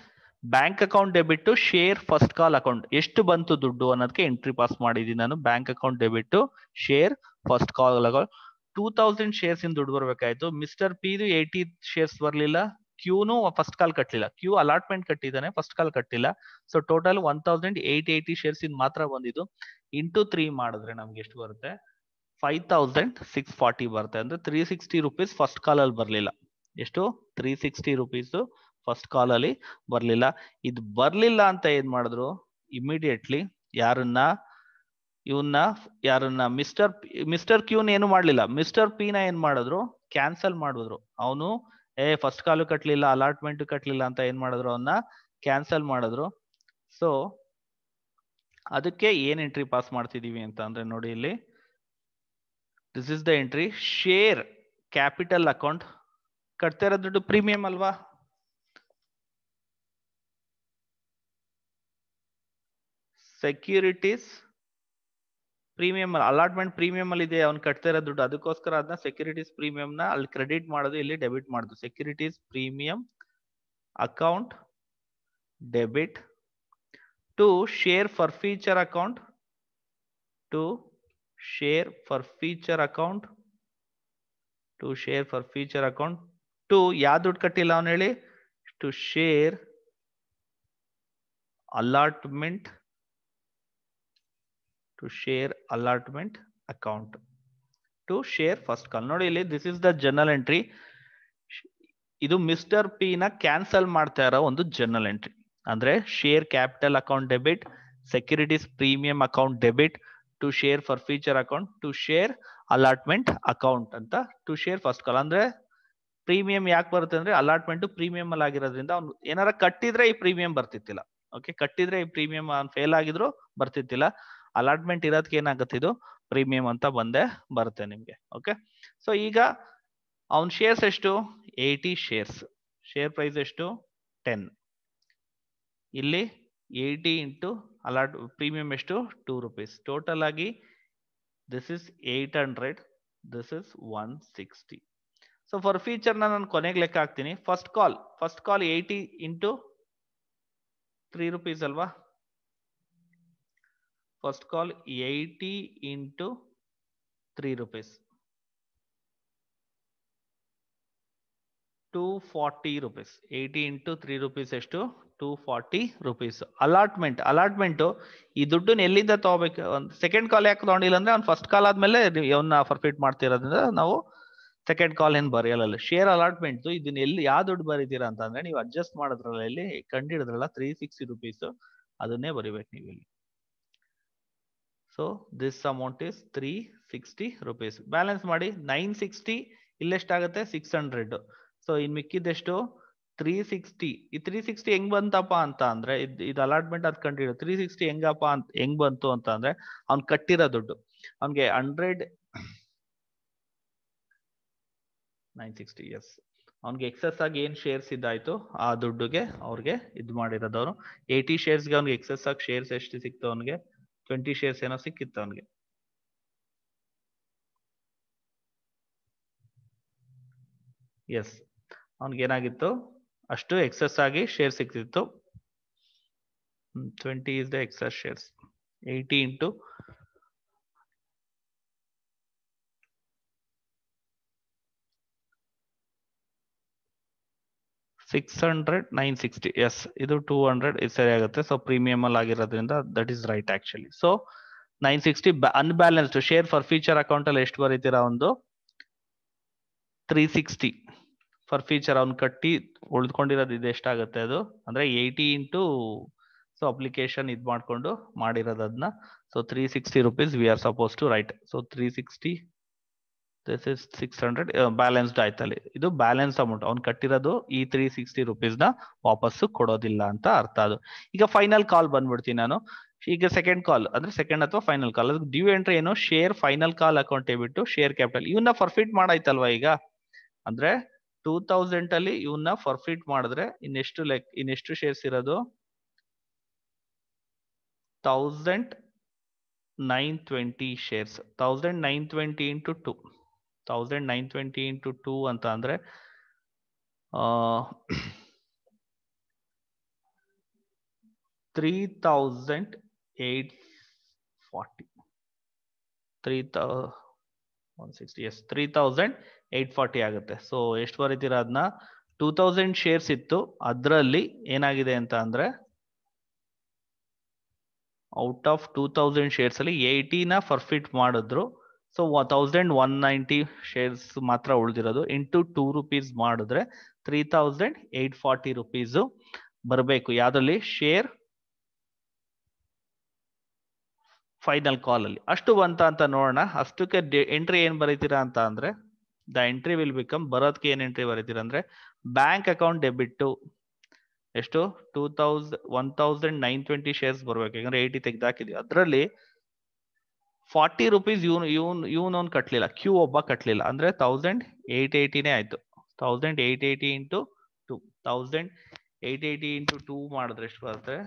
bank account debit share first call account ಎಷ್ಟು ಬಂತು ದುಡ್ಡು ಅನ್ನೋದಕ್ಕೆ ಎಂಟ್ರಿ ಪಾಸ್ ಮಾಡಿದ್ದೀನಿ ನಾನು bank account debit share first call account two thousand shares ಇಂದ ದುಡ್ಡು ಬರಬೇಕಾಯ್ತು ಮಿಸ್ಟರ್ ಪಿ ಏಯ್ಟಿ ಶೇರ್ಸ್ ಬರಲಿಲ್ಲ ಕ್ಯೂನು ಫಸ್ಟ್ ಕಾಲ್ ಕಟ್ಟಲಿಲ್ಲ ಕ್ಯೂ ಅಲಾಟ್ಮೆಂಟ್ ಕಟ್ಟಿದ್ದಾನೆ ಫಸ್ಟ್ ಕಾಲ್ ಕಟ್ಟಿಲ್ಲ so total one thousand eight eighty shares ಇನ್ ಮಾತ್ರ ಬಂದಿದ್ದು ಇಂಟು ತ್ರೀ ಮಾಡಿದ್ರೆ ನಮ್ಗೆ ಎಷ್ಟು ಬರುತ್ತೆ ಫೈವ್ ತೌಸಂಡ್ ಸಿಕ್ಸ್ ಫಾರ್ಟಿ ಬರುತ್ತೆ ಅಂದ್ರೆ three sixty rupees first call ಅಲ್ಲಿ ಬರಲಿಲ್ಲ ಎಷ್ಟು three sixty rupees first call ಅಲ್ಲಿ ಬರಲಿಲ್ಲ ಇದು ಬರಲಿಲ್ಲ ಅಂತ ಏನ್ ಮಾಡಿದ್ರು ಇಮಿಡಿಯೇಟ್ಲಿ ಯಾರನ್ನ ಇವನ್ನ ಯಾರನ್ನ ಮಿಸ್ಟರ್ ಮಿಸ್ಟರ್ ಕ್ಯೂನ್ ಏನು ಮಾಡ್ಲಿಲ್ಲ ಮಿಸ್ಟರ್ ಪಿನ ಏನ್ ಮಾಡಿದ್ರು ಕ್ಯಾನ್ಸಲ್ ಮಾಡಿದ್ರು ಅವನು ಏ ಫಸ್ಟ್ ಕಾಲು ಕಟ್ಲಿಲ್ಲ ಅಲಾಟ್ಮೆಂಟ್ ಕಟ್ಲಿಲ್ಲ ಅಂತ ಏನ್ ಮಾಡಿದ್ರು ಅವನ್ನ ಕ್ಯಾನ್ಸಲ್ ಮಾಡಿದ್ರು ಸೊ ಅದಕ್ಕೆ ಏನ್ ಎಂಟ್ರಿ ಪಾಸ್ ಮಾಡ್ತಿದೀವಿ ಅಂತ ಅಂದ್ರೆ ನೋಡಿ ಇಲ್ಲಿ this is the entry share capital account ಕಟ್ತಾ ಇರೋ ದುಡ್ಡು ಪ್ರೀಮಿಯಂ ಅಲ್ವಾ ಸೆಕ್ಯೂರಿಟೀಸ್ ಪ್ರೀಮಿಯಂ ಅಲಾಟ್ಮೆಂಟ್ ಪ್ರೀಮಿಯಂ ಅಲ್ಲಿ ಇದೆ ಅವ್ನು ಕಟ್ತಾ ಇರೋ ದುಡ್ಡು ಅದಕ್ಕೋಸ್ಕರ ಅದನ್ನ ಸೆಕ್ಯೂರಿಟೀಸ್ ಪ್ರೀಮಿಯಂನ ಅಲ್ಲಿ ಕ್ರೆಡಿಟ್ ಮಾಡೋದು ಇಲ್ಲಿ ಡೆಬಿಟ್ ಮಾಡೋದು securities premium account debit to share forfeiture account to share forfeiture account to share forfeiture account to ಯಾವ ದುಡ್ಡು ಕಟ್ಟಿಲ್ಲ ಅವ್ನು ಹೇಳಿ to share allotment to share allotment account to share first call ನೋಡಿ ಇಲ್ಲಿ this is the journal entry ಇದು mister P ನ cancel ಮಾಡ್ತಾ ಇರೋ ಒಂದು ಜರ್ನಲ್ ಎಂಟ್ರಿ ಅಂದ್ರೆ share capital account debit securities premium account debit to share forfeiture account to share allotment account ಅಂತ to share first call ಅಂದ್ರೆ premium ಯಾಕೆ ಬರುತ್ತೆ ಅಂದ್ರೆ ಅಲಾಟ್ಮೆಂಟ್ ಪ್ರೀಮಿಯಂ ಅಲ್ಲಿ ಆಗಿರೋದ್ರಿಂದ ಅವ್ನು ಏನಾರ ಕಟ್ಟಿದ್ರೆ ಈ ಪ್ರೀಮಿಯಂ ಬರ್ತಿತ್ತಿಲ್ಲ ಓಕೆ ಕಟ್ಟಿದ್ರೆ ಈ ಪ್ರೀಮಿಯಂ ಫೇಲ್ ಆಗಿದ್ರು ಬರ್ತಿತ್ತಿಲ್ಲ ಅಲಾಟ್ಮೆಂಟ್ ಇರೋದಕ್ಕೆ ಏನಾಗುತ್ತೆ ಇದು ಪ್ರೀಮಿಯಂ ಅಂತ ಬಂದೇ ಬರುತ್ತೆ ನಿಮಗೆ ಓಕೆ ಸೊ ಈಗ ಅವನ್ ಶೇರ್ಸ್ ಎಷ್ಟು ಏಯ್ಟಿ ಶೇರ್ಸ್ ಶೇರ್ ಪ್ರೈಸ್ ಎಷ್ಟು ಟೆನ್ ಇಲ್ಲಿ ಏಯ್ಟಿ ಇಂಟು ಅಲಾಟ್ ಪ್ರೀಮಿಯಂ ಎಷ್ಟು ಟೂ ರುಪೀಸ್ ಟೋಟಲ್ ಆಗಿ this is eight hundred this is one sixty so ಫಾರ್ ಫೀಚರ್ನ ನಾನು ಕೊನೆಗೆ ಲೆಕ್ಕ ಹಾಕ್ತೀನಿ first call first call eighty into three rupees ಅಲ್ವಾ first call eighty into three rupees two forty rupees 80 into three rupees ಎಷ್ಟು two forty rupees allotment allotment ಈ ದುಡ್ಡನ್ನ ಎಲ್ಲಿಂದ ತಗೋಬೇಕು ಒಂದು ಸೆಕೆಂಡ್ ಕಾಲ್ ಯಾಕೆ ತೊಗೊಂಡಿಲ್ಲ ಅಂದ್ರೆ ಅವ್ನು ಫಸ್ಟ್ ಕಾಲ್ ಆದ್ಮೇಲೆ ಅವನ್ನ ಫರ್ಫಿಟ್ ಮಾಡ್ತಿರೋದ್ರಿಂದ ನಾವು ಸೆಕೆಂಡ್ ಕಾಲ್ ಏನು ಬರೆಯಲ್ಲ ಶೇರ್ ಅಲಾಟ್ಮೆಂಟ್ ಇದನ್ನ ಎಲ್ಲಿ ಯಾವ ದುಡ್ಡು ಬರೀತೀರಾ ಅಂತಂದ್ರೆ ನೀವು ಅಡ್ಜಸ್ಟ್ ಮಾಡೋದ್ರಲ್ಲಿ ಎಲ್ಲಿ ಕಂಡಿಡಿದ್ರಲ್ಲ ತ್ರೀ ಸಿಕ್ಸ್ಟಿ ರುಪೀಸ್ ಅದನ್ನೇ ಬರಿಬೇಕು ನೀವು ಇಲ್ಲಿ so this amount is three sixty rupees balance ಮಾಡಿ ನೈನ್ ಸಿಕ್ಸ್ಟಿ ಇಲ್ಲೆಷ್ಟಾಗುತ್ತೆ ಸಿಕ್ಸ್ ಹಂಡ್ರೆಡ್ ಸೊ ಇನ್ ಮಿಕ್ಕಿದ್ದೆಷ್ಟು ತ್ರೀ ಸಿಕ್ಸ್ಟಿ ಈ ತ್ರೀ ಸಿಕ್ಸ್ಟಿ ಹೆಂಗ್ ಬಂತಪ್ಪ ಅಂತ ಅಂದ್ರೆ ಇದು ಅಲಾಟ್ಮೆಂಟ್ ಅದ್ ಕಂಟಿನ್ಯೂ ತ್ರೀ ಸಿಕ್ಸ್ಟಿ ಹೆಂಗಪ್ಪ ಅಂತ ಹೆಂಗ್ ಬಂತು ಅಂತ ಅಂದ್ರೆ ಅವ್ನ್ ಕಟ್ಟಿರೋ ದುಡ್ಡು ಅವ್ನಿಗೆ ಹಂಡ್ರೆಡ್ ನೈನ್ ಸಿಕ್ಸ್ಟಿ ಎಸ್ ಅವ್ನಿಗೆ ಎಕ್ಸಸ್ ಆಗಿ ಏನ್ ಶೇರ್ಸ್ ಇದಾಯ್ತು ಆ ದುಡ್ಡುಗೆ ಅವ್ರಿಗೆ ಇದ್ ಮಾಡಿರೋದವ್ರು ಏಯ್ಟಿ ಶೇರ್ಸ್ಗೆ ಅವ್ನಿಗೆ ಎಕ್ಸಸ್ ಆಗಿ ಶೇರ್ಸ್ ಎಷ್ಟು ಸಿಕ್ತು ಅವ್ನಿಗೆ ಟ್ವೆಂಟಿ ಶೇರ್ಸ್ ಏನೋ ಸಿಕ್ಕಿತ್ತು ಅವನಿಗೆ ಎಸ್ ಅವನಿಗೆ ಏನಾಗಿತ್ತು ಅಷ್ಟು ಎಕ್ಸಸ್ ಆಗಿ ಶೇರ್ ಸಿಕ್ತಿತ್ತು twenty is the excess shares eighty into six hundred nine sixty yes ಇದು ಟೂ ಹಂಡ್ರೆಡ್ ಇದು ಸರಿ ಆಗುತ್ತೆ ಸೊ ಪ್ರೀಮಿಯಮ್ ಅಲ್ಲಿ ಆಗಿರೋದ್ರಿಂದ that is right actually so nine sixty unbalanced share forfeiture account ಅಲ್ಲಿ ಎಷ್ಟು ಬರೀತೀರಾ ಒಂದು ತ್ರೀ ಸಿಕ್ಸ್ಟಿ ಫಾರ್ ಫ್ಯೂಚರ್ ಅವ್ನು ಕಟ್ಟಿ ಉಳ್ಕೊಂಡಿರೋದು ಇದು ಎಷ್ಟಾಗುತ್ತೆ ಅದು ಅಂದ್ರೆ ಏಯ್ಟಿ ಇಂಟು ಸೊ ಅಪ್ಲಿಕೇಶನ್ ಇದು ಮಾಡಿಕೊಂಡು ಮಾಡಿರೋದನ್ನ so three sixty rupees we are supposed to write so three sixty this is six hundred balanced ಆಯ್ತಲ್ಲಿ ಇದು ಬ್ಯಾಲೆನ್ಸ್ ಅಮೌಂಟ್ ಅವ್ನು ಕಟ್ಟಿರೋದು ಈ ತ್ರೀ ಸಿಕ್ಸ್ಟಿ ರುಪೀಸ್ನ ವಾಪಸ್ಸು ಕೊಡೋದಿಲ್ಲ ಅಂತ ಅರ್ಥ ಅದು ಈಗ ಫೈನಲ್ ಕಾಲ್ ಬಂದ್ಬಿಡ್ತೀನಿ ನಾನು ಈಗ ಸೆಕೆಂಡ್ ಕಾಲ್ ಅಂದ್ರೆ ಸೆಕೆಂಡ್ ಅಥವಾ ಫೈನಲ್ ಕಾಲ್ ಅದಕ್ಕೆ ಡ್ಯೂ ಎಂಟ್ರಿ ಏನು ಶೇರ್ ಫೈನಲ್ ಕಾಲ್ ಅಕೌಂಟ್ ಬಿಟ್ಟು ಶೇರ್ ಕ್ಯಾಪಿಟಲ್ ಇವನ್ನ ಫರ್ಫಿಟ್ ಮಾಡಾಯ್ತಲ್ವಾ ಈಗ ಅಂದ್ರೆ ಟೂ ತೌಸಂಡ್ ಅಲ್ಲಿ ಇವನ್ನ ಫರ್ಫಿಟ್ ಮಾಡಿದ್ರೆ ಇನ್ನೆಷ್ಟು ಲೈಕ್ ಇನ್ನೆಷ್ಟು ಶೇರ್ಸ್ ಇರೋದು thousand nine twenty shares thousand nine twenty into two thousand nine twenty into two ಅಂತ ಅಂದರೆ three thousand eight forty three thou one sixty yes three thousand eight forty ಆಗುತ್ತೆ so ಎಷ್ಟು ಬರೀತೀರ ಅದನ್ನ ಟೂ ತೌಸಂಡ್ ಶೇರ್ಸ್ ಇತ್ತು ಅದರಲ್ಲಿ ಏನಾಗಿದೆ ಅಂತ ಅಂದರೆ ಔಟ್ ಆಫ್ ಟೂ ತೌಸಂಡ್ ಶೇರ್ಸಲ್ಲಿ ಏಯ್ಟಿನ ಫರ್ಫಿಟ್ ಮಾಡಿದ್ರು so thousand one ninety shares ಮಾತ್ರ ಉಳಿದಿರೋದು ಇಂಟು ಟೂ ರುಪೀಸ್ ಮಾಡಿದ್ರೆ three thousand eight forty rupees ಬರಬೇಕು ಯಾವುದ್ರಲ್ಲಿ ಶೇರ್ ಫೈನಲ್ ಕಾಲ್ ಅಲ್ಲಿ ಅಷ್ಟು ಬಂತ ಅಂತ ನೋಡೋಣ ಅಷ್ಟಕ್ಕೆ ಎಂಟ್ರಿ ಏನ್ ಬರೀತೀರಾ ಅಂತ ಅಂದ್ರೆ ದ ಎಂಟ್ರಿ ವಿಲ್ ಬಿಕಮ್ ಬರೋದಕ್ಕೆ ಏನ್ ಎಂಟ್ರಿ ಬರೀತೀರಾ ಅಂದ್ರೆ ಬ್ಯಾಂಕ್ ಅಕೌಂಟ್ ಡೆಬಿಟ್ ಎಷ್ಟು two thousand one thousand nine twenty shares ಬರ್ಬೇಕು ಯಾಕಂದ್ರೆ ಏಯ್ಟಿ ತೆಗ್ದಾಕಿದ್ವಿ ಅದರಲ್ಲಿ ಫಾರ್ಟಿ ರುಪೀಸ್ ಇವ್ನು ಇವ್ನು ಇವನೊಂದು ಕಟ್ಲಿಲ್ಲ ಕ್ಯೂ ಒಬ್ಬ ಕಟ್ಲಿಲ್ಲ ಅಂದ್ರೆ ತೌಸಂಡ್ ಏಟ್ ಏಯ್ಟಿನೇ ಆಯ್ತು thousand eight eighty into two thousand eight eighty into two ಮಾಡಿದ್ರೆ ಎಷ್ಟು ಬರುತ್ತೆ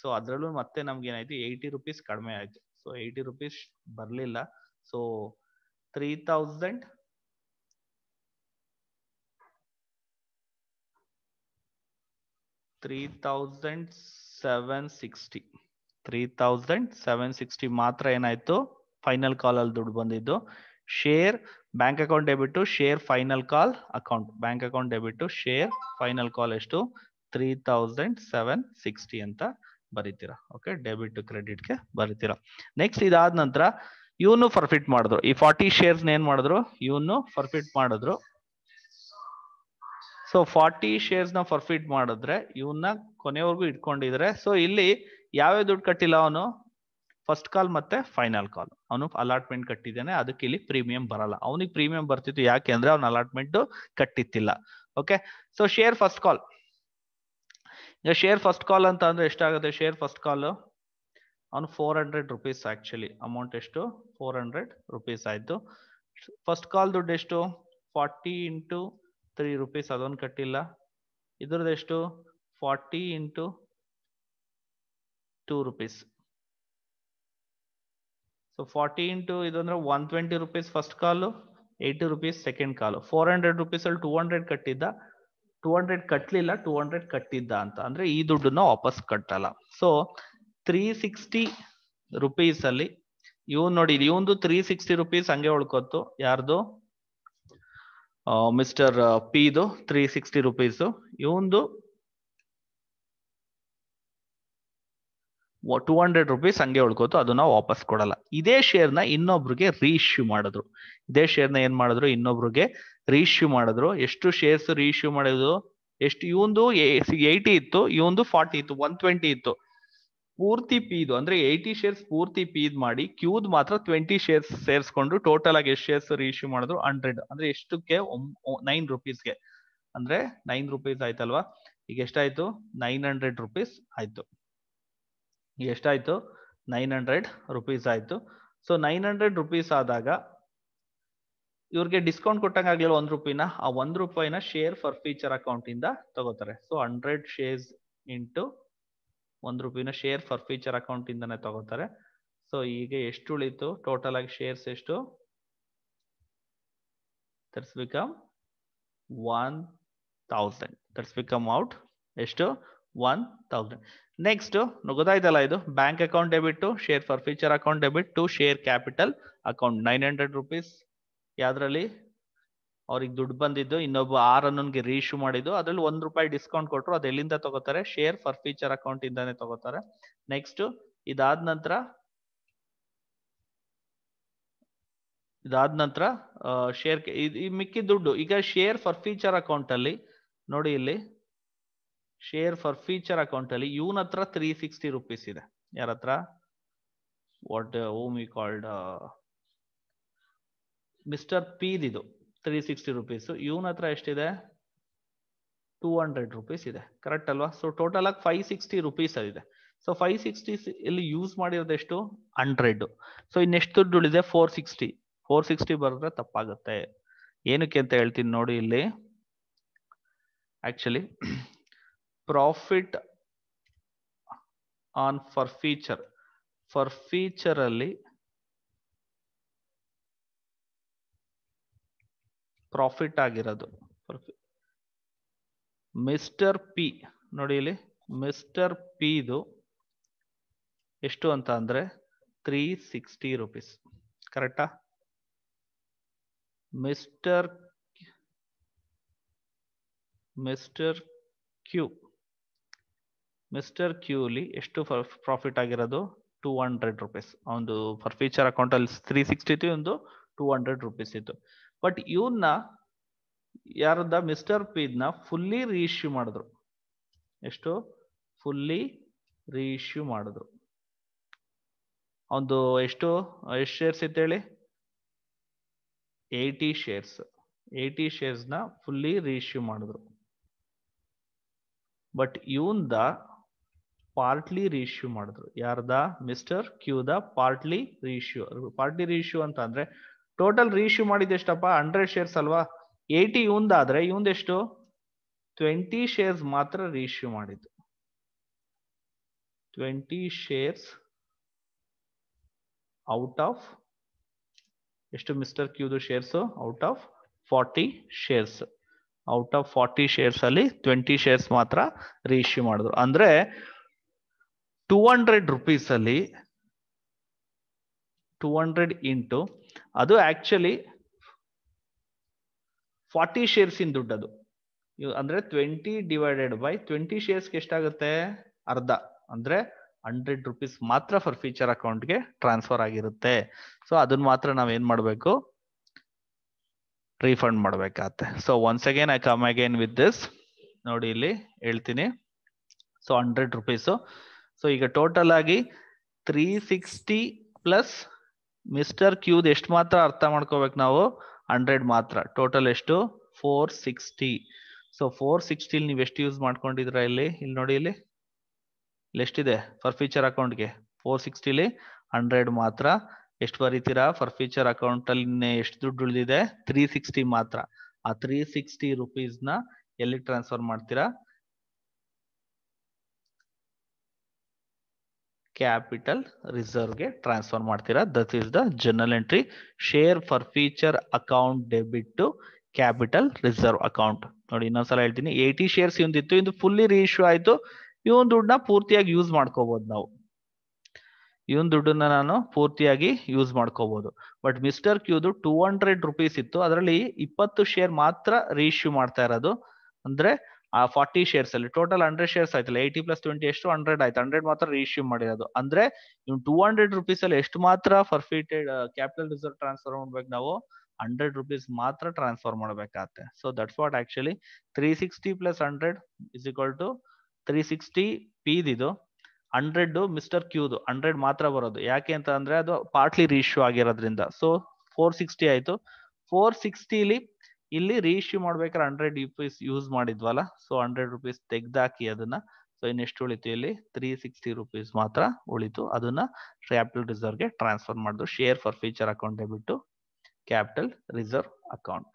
ಸೊ ಅದರಲ್ಲೂ ಮತ್ತೆ ನಮ್ಗೆ ಏನಾಯ್ತು ಏಯ್ಟಿ ರುಪೀಸ್ ಕಡಿಮೆ ಆಯ್ತು ಸೊ ಏಯ್ಟಿ ರುಪೀಸ್ ಬರಲಿಲ್ಲ so three thousand three thousand seven sixty three thousand seven sixty ಮಾತ್ರ ಏನಾಯ್ತು ಫೈನಲ್ ಕಾಲ್ ಅಲ್ಲಿ ದುಡ್ಡು ಬಂದಿದ್ದು share bank account debit share final call account bank account debit share final call ಎಷ್ಟು three thousand seven sixty ಅಂತ ಬರೀತೀರಾ okay debit credit ಗೆ ಬರೀತೀರಾ next ಇದಾದ ನಂತರ ಇವನು ಫರ್ಫಿಟ್ ಮಾಡಿದ್ರು ಈ ಫಾರ್ಟಿ ಶೇರ್ಸ್ ಏನ್ ಮಾಡಿದ್ರು ಇವನು ಫರ್ಫಿಟ್ ಮಾಡಿದ್ರು ಸೊ ಫಾರ್ಟಿ ಶೇರ್ಸ್ ನ ಫರ್ಫಿಟ್ ಮಾಡಿದ್ರೆ ಇವನ್ನ ಕೊನೆವರೆಗೂ ಇಟ್ಕೊಂಡಿದ್ರೆ ಸೊ ಇಲ್ಲಿ ಯಾವ್ಯಾವ ದುಡ್ಡು ಕಟ್ಟಿಲ್ಲ ಅವನು ಫಸ್ಟ್ ಕಾಲ್ ಮತ್ತೆ ಫೈನಲ್ ಕಾಲ್ ಅವನು ಅಲಾಟ್ಮೆಂಟ್ ಕಟ್ಟಿದ್ದಾನೆ ಅದಕ್ಕೆ ಇಲ್ಲಿ ಪ್ರೀಮಿಯಂ ಬರಲ್ಲ ಅವನಿಗೆ ಪ್ರೀಮಿಯಂ ಬರ್ತಿತ್ತು ಯಾಕೆ ಅಂದ್ರೆ ಅವ್ನ ಅಲಾಟ್ಮೆಂಟ್ ಕಟ್ಟಿತ್ತಿಲ್ಲ okay so share first call ಈಗ ಶೇರ್ ಫಸ್ಟ್ ಕಾಲ್ ಅಂತ ಅಂದ್ರೆ ಎಷ್ಟಾಗುತ್ತೆ ಶೇರ್ ಫಸ್ಟ್ ಕಾಲ್ ಅವನು four hundred rupees actually amount ಎಷ್ಟು ಫೋರ್ ಹಂಡ್ರೆಡ್ ರುಪೀಸ್ ಆಯ್ತು ಫಸ್ಟ್ ಕಾಲ್ ದುಡ್ಡು ಎಷ್ಟು ಫಾರ್ಟಿ ಇಂಟು ತ್ರೀ ರುಪೀಸ್ ಅದೊಂದು ಕಟ್ಟಿಲ್ಲ ಇದ್ರದ್ದು ಎಷ್ಟು forty into two rupees so forty into ಇದಂದ್ರೆ one twenty rupees first call eighty rupees second call four hundred ರುಪೀಸಲ್ಲಿ ಟೂ ಹಂಡ್ರೆಡ್ ಕಟ್ಟಿದ್ದ ಟೂ ಹಂಡ್ರೆಡ್ ಕಟ್ಟಲಿಲ್ಲ ಟೂ ಹಂಡ್ರೆಡ್ ಕಟ್ಟಿದ್ದ ಅಂತ ಅಂದ್ರೆ ಈ ದುಡ್ಡನ್ನ ವಾಪಸ್ ಕಟ್ಟಲ್ಲ ಸೊ ತ್ರೀ ಸಿಕ್ಸ್ಟಿ ರುಪೀಸ್ ಅಲ್ಲಿ ಇವ್ ನೋಡಿ ಇವಂದು ತ್ರೀ ಸಿಕ್ಸ್ಟಿ ರುಪೀಸ್ ಹಂಗೆ ಉಳ್ಕೊತ್ತು ಯಾರ್ದು ಮಿಸ್ಟರ್ ಪಿದು ತ್ರೀ ಸಿಕ್ಸ್ಟಿ ರುಪೀಸು ಇವಂದು ಟೂ ಹಂಡ್ರೆಡ್ ರುಪೀಸ್ ಹಂಗೆ ಉಳ್ಕೋತು ಅದನ್ನ ವಾಪಸ್ ಕೊಡಲ್ಲ ಇದೇ ಶೇರ್ನ ಇನ್ನೊಬ್ರಿಗೆ ರೀಇಶ್ಯೂ ಮಾಡಿದ್ರು ಇದೇ ಶೇರ್ನ ಏನ್ ಮಾಡಿದ್ರು ಇನ್ನೊಬ್ರಿಗೆ ರೀಇಶ್ಯೂ ಮಾಡಿದ್ರು ಎಷ್ಟು ಶೇರ್ಸ್ ರೀಇಶ್ಯೂ ಮಾಡಿದ್ರು ಎಷ್ಟು ಇವೊಂದು ಏಯ್ಟಿ ಇತ್ತು ಇವೊಂದು ಫಾರ್ಟಿ ಇತ್ತು ಒನ್ ಟ್ವೆಂಟಿ ಇತ್ತು ಪೂರ್ತಿ ಪೀದು ಅಂದ್ರೆ ಏಯ್ಟಿ ಶೇರ್ಸ್ ಪೂರ್ತಿ ಪೀದ್ ಮಾಡಿ ಕ್ಯೂದ್ ಮಾತ್ರ ಟ್ವೆಂಟಿ ಶೇರ್ಸ್ ಸೇರಿಸ್ಕೊಂಡು ಟೋಟಲ್ ಆಗಿ ಎಷ್ಟು ಶೇರ್ಸ್ ರೀಇಶ್ಯೂ ಮಾಡಿದ್ರು ಹಂಡ್ರೆಡ್ ಅಂದ್ರೆ ಎಷ್ಟಕ್ಕೆ ನೈನ್ ರುಪೀಸ್ಗೆ ಅಂದ್ರೆ ನೈನ್ ರುಪೀಸ್ ಆಯ್ತಲ್ವಾ ಈಗ ಎಷ್ಟಾಯ್ತು ನೈನ್ ಹಂಡ್ರೆಡ್ ರುಪೀಸ್ ಆಯ್ತು ಎಷ್ಟಾಯಿತು ನೈನ್ ಹಂಡ್ರೆಡ್ ರುಪೀಸ್ ಆಯಿತು ಸೊ ನೈನ್ ಹಂಡ್ರೆಡ್ ರುಪೀಸ್ ಆದಾಗ ಇವ್ರಿಗೆ ಡಿಸ್ಕೌಂಟ್ ಕೊಟ್ಟಂಗೆ ಆಗಲಿಲ್ಲ ಒಂದು ರೂಪಿನ ಆ ಒಂದು ರೂಪಾಯಿನ ಶೇರ್ ಫಾರ್ ಫ್ಯೂಚರ್ ಅಕೌಂಟ್ ಇಂದ ತಗೋತಾರೆ ಸೊ ಹಂಡ್ರೆಡ್ ಶೇರ್ಸ್ ಇಂಟು ಒಂದು ರೂಪಿನ ಶೇರ್ ಫಾರ್ ಫ್ಯೂಚರ್ ಅಕೌಂಟ್ ಇಂದನೇ ತಗೋತಾರೆ ಸೊ ಈಗ ಎಷ್ಟು ಉಳಿತು ಟೋಟಲ್ ಆಗಿ ಶೇರ್ಸ್ ಎಷ್ಟು that's become one thousand that's become out ಎಷ್ಟು ಒನ್ ತೌಸಂಡ್ ನೆಕ್ಸ್ಟ್ ಗೊತ್ತಾಯ್ತಲ್ಲ ಇದು bank account debit to share forfeiture account debit to share capital account nine hundred rupees ಯಾವ್ದ್ರಲ್ಲಿ ಅವ್ರಿಗೆ ದುಡ್ಡು ಬಂದಿದ್ದು ಇನ್ನೊಬ್ಬ ಆರ್ ಅನ್ನೋನ್ಗೆ ರೀಶು ಮಾಡಿದ್ದು ಅದ್ರಲ್ಲಿ ಒಂದ್ ರೂಪಾಯಿ ಡಿಸ್ಕೌಂಟ್ ಕೊಟ್ಟರು ಅದು ಎಲ್ಲಿಂದ ತಗೋತಾರೆ ಶೇರ್ ಫಾರ್ ಫ್ಯೂಚರ್ ಅಕೌಂಟ್ ಇಂದಾನೆ ತಗೋತಾರೆ ನೆಕ್ಸ್ಟ್ ಇದಾದ ನಂತರ ಇದಾದ ನಂತರ ಶೇರ್ ಮಿಕ್ಕಿ ದುಡ್ಡು ಈಗ ಶೇರ್ ಫಾರ್ ಫ್ಯೂಚರ್ ಅಕೌಂಟ್ ಅಲ್ಲಿ ನೋಡಿ ಇಲ್ಲಿ ಶೇರ್ ಫಾರ್ ಫ್ಯೂಚರ್ ಅಕೌಂಟ್ ಅಲ್ಲಿ ಇವನ ಹತ್ರ ತ್ರೀ ಸಿಕ್ಸ್ಟಿ ರುಪೀಸ್ ಇದೆ ಯಾರ ಹತ್ರ what whom you called mister ಪೀದ್ ಇದು ತ್ರೀ ಸಿಕ್ಸ್ಟಿ ರುಪೀಸ್ ಇವನ ಹತ್ರ ಎಷ್ಟಿದೆ ಟೂ ಹಂಡ್ರೆಡ್ ರುಪೀಸ್ ಇದೆ ಕರೆಕ್ಟ್ ಅಲ್ವಾ ಸೊ ಟೋಟಲ್ ಆಗಿ ಫೈವ್ ಸಿಕ್ಸ್ಟಿ ರುಪೀಸ್ ಅದಿದೆ ಸೊ ಫೈವ್ ಸಿಕ್ಸ್ಟಿ ಇಲ್ಲಿ ಯೂಸ್ ಮಾಡಿರೋದು ಎಷ್ಟು ಹಂಡ್ರೆಡ್ ಸೊ ಇನ್ನೆಷ್ಟು ದುಡ್ಡು ಉಳಿದೆ ಫೋರ್ ಸಿಕ್ಸ್ಟಿ ಫೋರ್ ಸಿಕ್ಸ್ಟಿ ಬರೆದ್ರೆ ತಪ್ಪಾಗುತ್ತೆ ಏನಕ್ಕೆ ಅಂತ ಹೇಳ್ತೀನಿ ನೋಡಿ ಇಲ್ಲಿ actually profit on forfeiture forfeiture ಅಲ್ಲಿ ಪ್ರಾಫಿಟ್ ಆಗಿರೋದು ಮಿಸ್ಟರ್ ಪಿ ನೋಡಿ ಇಲ್ಲಿ ಮಿಸ್ಟರ್ ಪಿದು ಎಷ್ಟು ಅಂತ ಅಂದ್ರೆ ತ್ರೀ ಸಿಕ್ಸ್ಟಿ ರುಪೀಸ್ ಕರೆಕ್ಟಾ ಮಿಸ್ಟರ್ ಮಿಸ್ಟರ್ ಕ್ಯೂ ಮಿಸ್ಟರ್ ಕ್ಯೂಲಿ ಎಷ್ಟು ಪ್ರಾಫಿಟ್ ಆಗಿರೋದು ಟೂ ಹಂಡ್ರೆಡ್ ರುಪೀಸ್ ಒಂದು ಫರ್ ಫ್ಯೂಚರ್ ಅಕೌಂಟ್ ಅಲ್ಲಿ ತ್ರೀ ಸಿಕ್ಸ್ಟಿ ಇತ್ತು ಒಂದು ಟೂ ಹಂಡ್ರೆಡ್ ರುಪೀಸ್ ಇತ್ತು ಬಟ್ ಇವನ್ನ ಯಾರದ ಮಿಸ್ಟರ್ ನ ಫುಲ್ಲಿ ರೀಇಶ್ಯೂ ಮಾಡಿದ್ರು ಎಷ್ಟು ಫುಲ್ಲಿ ರೀಇಶ್ಯೂ ಮಾಡಿದ್ರು ಒಂದು ಎಷ್ಟು ಎಷ್ಟು ಶೇರ್ಸ್ ಇತ್ತು ಹೇಳಿ ಏಯ್ಟಿ ಶೇರ್ಸ್ ಏಯ್ಟಿ ಶೇರ್ಸ್ನ ಫುಲ್ಲಿ ರೀಇಶ್ಯೂ ಮಾಡಿದ್ರು ಬಟ್ ದ ಪಾರ್ಟ್ಲಿ ರೀಶ್ಯೂ ಮಾಡಿದ್ರು ಯಾರ್ದ mister Q the partly reissue partly reissue ಅಂತ ಅಂದ್ರೆ ಟೋಟಲ್ ರೀಶ್ಯೂ ಎಷ್ಟಪ್ಪ ಹಂಡ್ರೆಡ್ ಶೇರ್ಸ್ ಅಲ್ವಾ ಏಯ್ಟಿ ಇವಂದಾದ್ರೆ ಇವಂದೆಷ್ಟು ಟ್ವೆಂಟಿ ಶೇರ್ಸ್ ಮಾತ್ರ ರೀಶ್ಯೂ ಮಾಡಿದ್ದು ಟ್ವೆಂಟಿ ಶೇರ್ಸ್ ಔಟ್ ಆಫ್ ಎಷ್ಟು ಮಿಸ್ಟರ್ ಕ್ಯೂದು shares out of forty shares out of forty shares ಅಲ್ಲಿ ಟ್ವೆಂಟಿ ಶೇರ್ಸ್ ಮಾತ್ರ ರೀಶ್ಯೂ ಮಾಡಿದ್ರು ಅಂದ್ರೆ ಟೂ ಹಂಡ್ರೆಡ್ ರುಪೀಸಲ್ಲಿ ಟೂ ಹಂಡ್ರೆಡ್ ಇಂಟು ಅದು ಆ್ಯಕ್ಚುಲಿ ಫಾರ್ಟಿ ಶೇರ್ಸಿನ ದುಡ್ಡು ಅದು ಅಂದ್ರೆ ಟ್ವೆಂಟಿ ಡಿವೈಡೆಡ್ ಬೈ ಟ್ವೆಂಟಿ ಶೇರ್ಸ್ಗೆ ಎಷ್ಟಾಗುತ್ತೆ ಅರ್ಧ ಅಂದ್ರೆ ಹಂಡ್ರೆಡ್ ರುಪೀಸ್ ಮಾತ್ರ ಫಾರ್ ಫ್ಯೂಚರ್ ಅಕೌಂಟ್ಗೆ ಟ್ರಾನ್ಸ್ಫರ್ ಆಗಿರುತ್ತೆ ಸೊ ಅದನ್ನ ಮಾತ್ರ ನಾವೇನ್ ಮಾಡಬೇಕು ರೀಫಂಡ್ ಮಾಡ್ಬೇಕಾಗತ್ತೆ so once again I come again with this ನೋಡಿ ಇಲ್ಲಿ ಹೇಳ್ತೀನಿ ಸೊ ಹಂಡ್ರೆಡ್ ರುಪೀಸು ಸೊ ಈಗ ಟೋಟಲ್ ಆಗಿ ತ್ರೀ ಸಿಕ್ಸ್ಟಿ ಪ್ಲಸ್ ಮಿಸ್ಟರ್ ಕ್ಯೂದ್ ಎಷ್ಟು ಮಾತ್ರ ಅರ್ಥ ಮಾಡ್ಕೋಬೇಕು ನಾವು ಹಂಡ್ರೆಡ್ ಮಾತ್ರ ಟೋಟಲ್ ಎಷ್ಟು ಫೋರ್ ಸಿಕ್ಸ್ಟಿ ಸೊ ಫೋರ್ ಸಿಕ್ಸ್ಟಿಲಿ ನೀವು ಎಷ್ಟು ಯೂಸ್ ಮಾಡ್ಕೊಂಡಿದ್ರ ಇಲ್ಲಿ ಇಲ್ಲಿ ನೋಡಿ ಇಲ್ಲಿ ಇಲ್ಲಿ ಎಷ್ಟಿದೆ ಫರ್ ಫ್ಯೂಚರ್ ಅಕೌಂಟ್ಗೆ ಫೋರ್ ಸಿಕ್ಸ್ಟಿಲಿ ಹಂಡ್ರೆಡ್ ಮಾತ್ರ ಎಷ್ಟು ಬರೀತೀರಾ ಫರ್ ಫ್ಯೂಚರ್ ಅಕೌಂಟ್ ಅಲ್ಲಿ ಎಷ್ಟು ದುಡ್ಡು ಉಳಿದಿದೆ ತ್ರೀ ಸಿಕ್ಸ್ಟಿ ಮಾತ್ರ ಆ ತ್ರೀ ಸಿಕ್ಸ್ಟಿ ರುಪೀಸ್ನ ಎಲ್ಲಿ ಟ್ರಾನ್ಸ್ಫರ್ ಮಾಡ್ತೀರಾ ಕ್ಯಾಪಿಟಲ್ ರಿಸರ್ವ್ಗೆ ಟ್ರಾನ್ಸ್ಫರ್ ಮಾಡ್ತೀರಾ that is the journal entry share forfeiture account debit to capital reserve account ನೋಡಿ ಇನ್ನೊಂದ್ಸಲ ಹೇಳ್ತೀನಿ ಏಯ್ಟಿ ಶೇರ್ಸ್ ಇಂದಿತ್ತು ಇದು ಫುಲ್ಲಿ ರೀಇಶ್ಯೂ ಆಯ್ತು ಇವನ್ ದುಡ್ಡನ್ನ ಪೂರ್ತಿಯಾಗಿ ಯೂಸ್ ಮಾಡ್ಕೋಬಹುದು ನಾವು ಇವನ್ ದುಡ್ಡನ್ನ ನಾನು ಪೂರ್ತಿಯಾಗಿ ಯೂಸ್ ಮಾಡ್ಕೋಬಹುದು ಬಟ್ ಮಿಸ್ಟರ್ ಕ್ಯೂದು ಟೂ ಹಂಡ್ರೆಡ್ ರುಪೀಸ್ ಇತ್ತು ಅದರಲ್ಲಿ ಇಪ್ಪತ್ತು ಶೇರ್ ಮಾತ್ರ ರೀಇಶ್ಯೂ ಮಾಡ್ತಾ ಇರೋದು ಅಂದ್ರೆ ಆ ಫಾರ್ಟಿ ಶೇರ್ಸ್ ಅಲ್ಲಿ ಟೋಟಲ್ ಹಂಡ್ರೆಡ್ ಶೇರ್ಸ್ ಆಯ್ತಲ್ಲ ಏಯ್ಟಿ ಪ್ಲಸ್ ಟ್ವೆಂಟಿ ಎಷ್ಟು ಹಂಡ್ರೆಡ್ ಆಯ್ತು ಹಂಡ್ರೆಡ್ ಮಾತ್ರ ಇಶ್ಯೂ ಮಾಡಿರೋದು ಅಂದ್ರೆ ಇವ್ ಟೂ ಹಂಡ್ರೆಡ್ ರುಪೀಸ್ ಅಲ್ಲಿ ಎಷ್ಟು ಮಾತ್ರ ಫರ್ಫಿಟೆಡ್ ಕ್ಯಾಪಿಟಲ್ ರಿಸರ್ವ್ ಟ್ರಾನ್ಸ್ಫರ್ ಮಾಡ್ಬೇಕು ನಾವು ಹಂಡ್ರೆಡ್ ರುಪೀಸ್ ಮಾತ್ರ ಟ್ರಾನ್ಸ್ಫರ್ ಮಾಡ್ಬೇಕಾಗತ್ತೆ so that's what actually three sixty plus hundred is equal to three sixty ಪಿದಿದು ಹಂಡ್ರೆಡ್ ಮಿಸ್ಟರ್ ಕ್ಯೂದು ಹಂಡ್ರೆಡ್ ಮಾತ್ರ ಬರೋದು ಯಾಕೆ ಅಂತ ಅಂದ್ರೆ ಅದು ಪಾರ್ಟ್ಲಿ ರೀಶ್ಯೂ ಆಗಿರೋದ್ರಿಂದ ಸೊ ಫೋರ್ ಸಿಕ್ಸ್ಟಿ ಆಯ್ತು ಫೋರ್ ಸಿಕ್ಸ್ಟಿಲಿ ಇಲ್ಲಿ ರೀಇಶ್ಯೂ ಮಾಡ್ಬೇಕಾದ್ರೆ ಹಂಡ್ರೆಡ್ ರುಪೀಸ್ ಯೂಸ್ ಮಾಡಿದ್ವಲ್ಲ ಸೊ ಹಂಡ್ರೆಡ್ ರುಪೀಸ್ ತೆಗ್ದಾಕಿ ಅದನ್ನ ಸೊ ಇನ್ನೆಷ್ಟು ಉಳಿತು ಇಲ್ಲಿ ತ್ರೀ ಸಿಕ್ಸ್ಟಿ ರುಪೀಸ್ ಮಾತ್ರ ಉಳಿತು ಅದನ್ನ ಕ್ಯಾಪಿಟಲ್ ಗೆ ಟ್ರಾನ್ಸ್ಫರ್ ಮಾಡಿದ್ರು ಶೇರ್ ಫಾರ್ ಫ್ಯೂಚರ್ ಅಕೌಂಟ್ ಬಿಟ್ಟು ಕ್ಯಾಪಿಟಲ್ ರಿಸರ್ವ್ ಅಕೌಂಟ್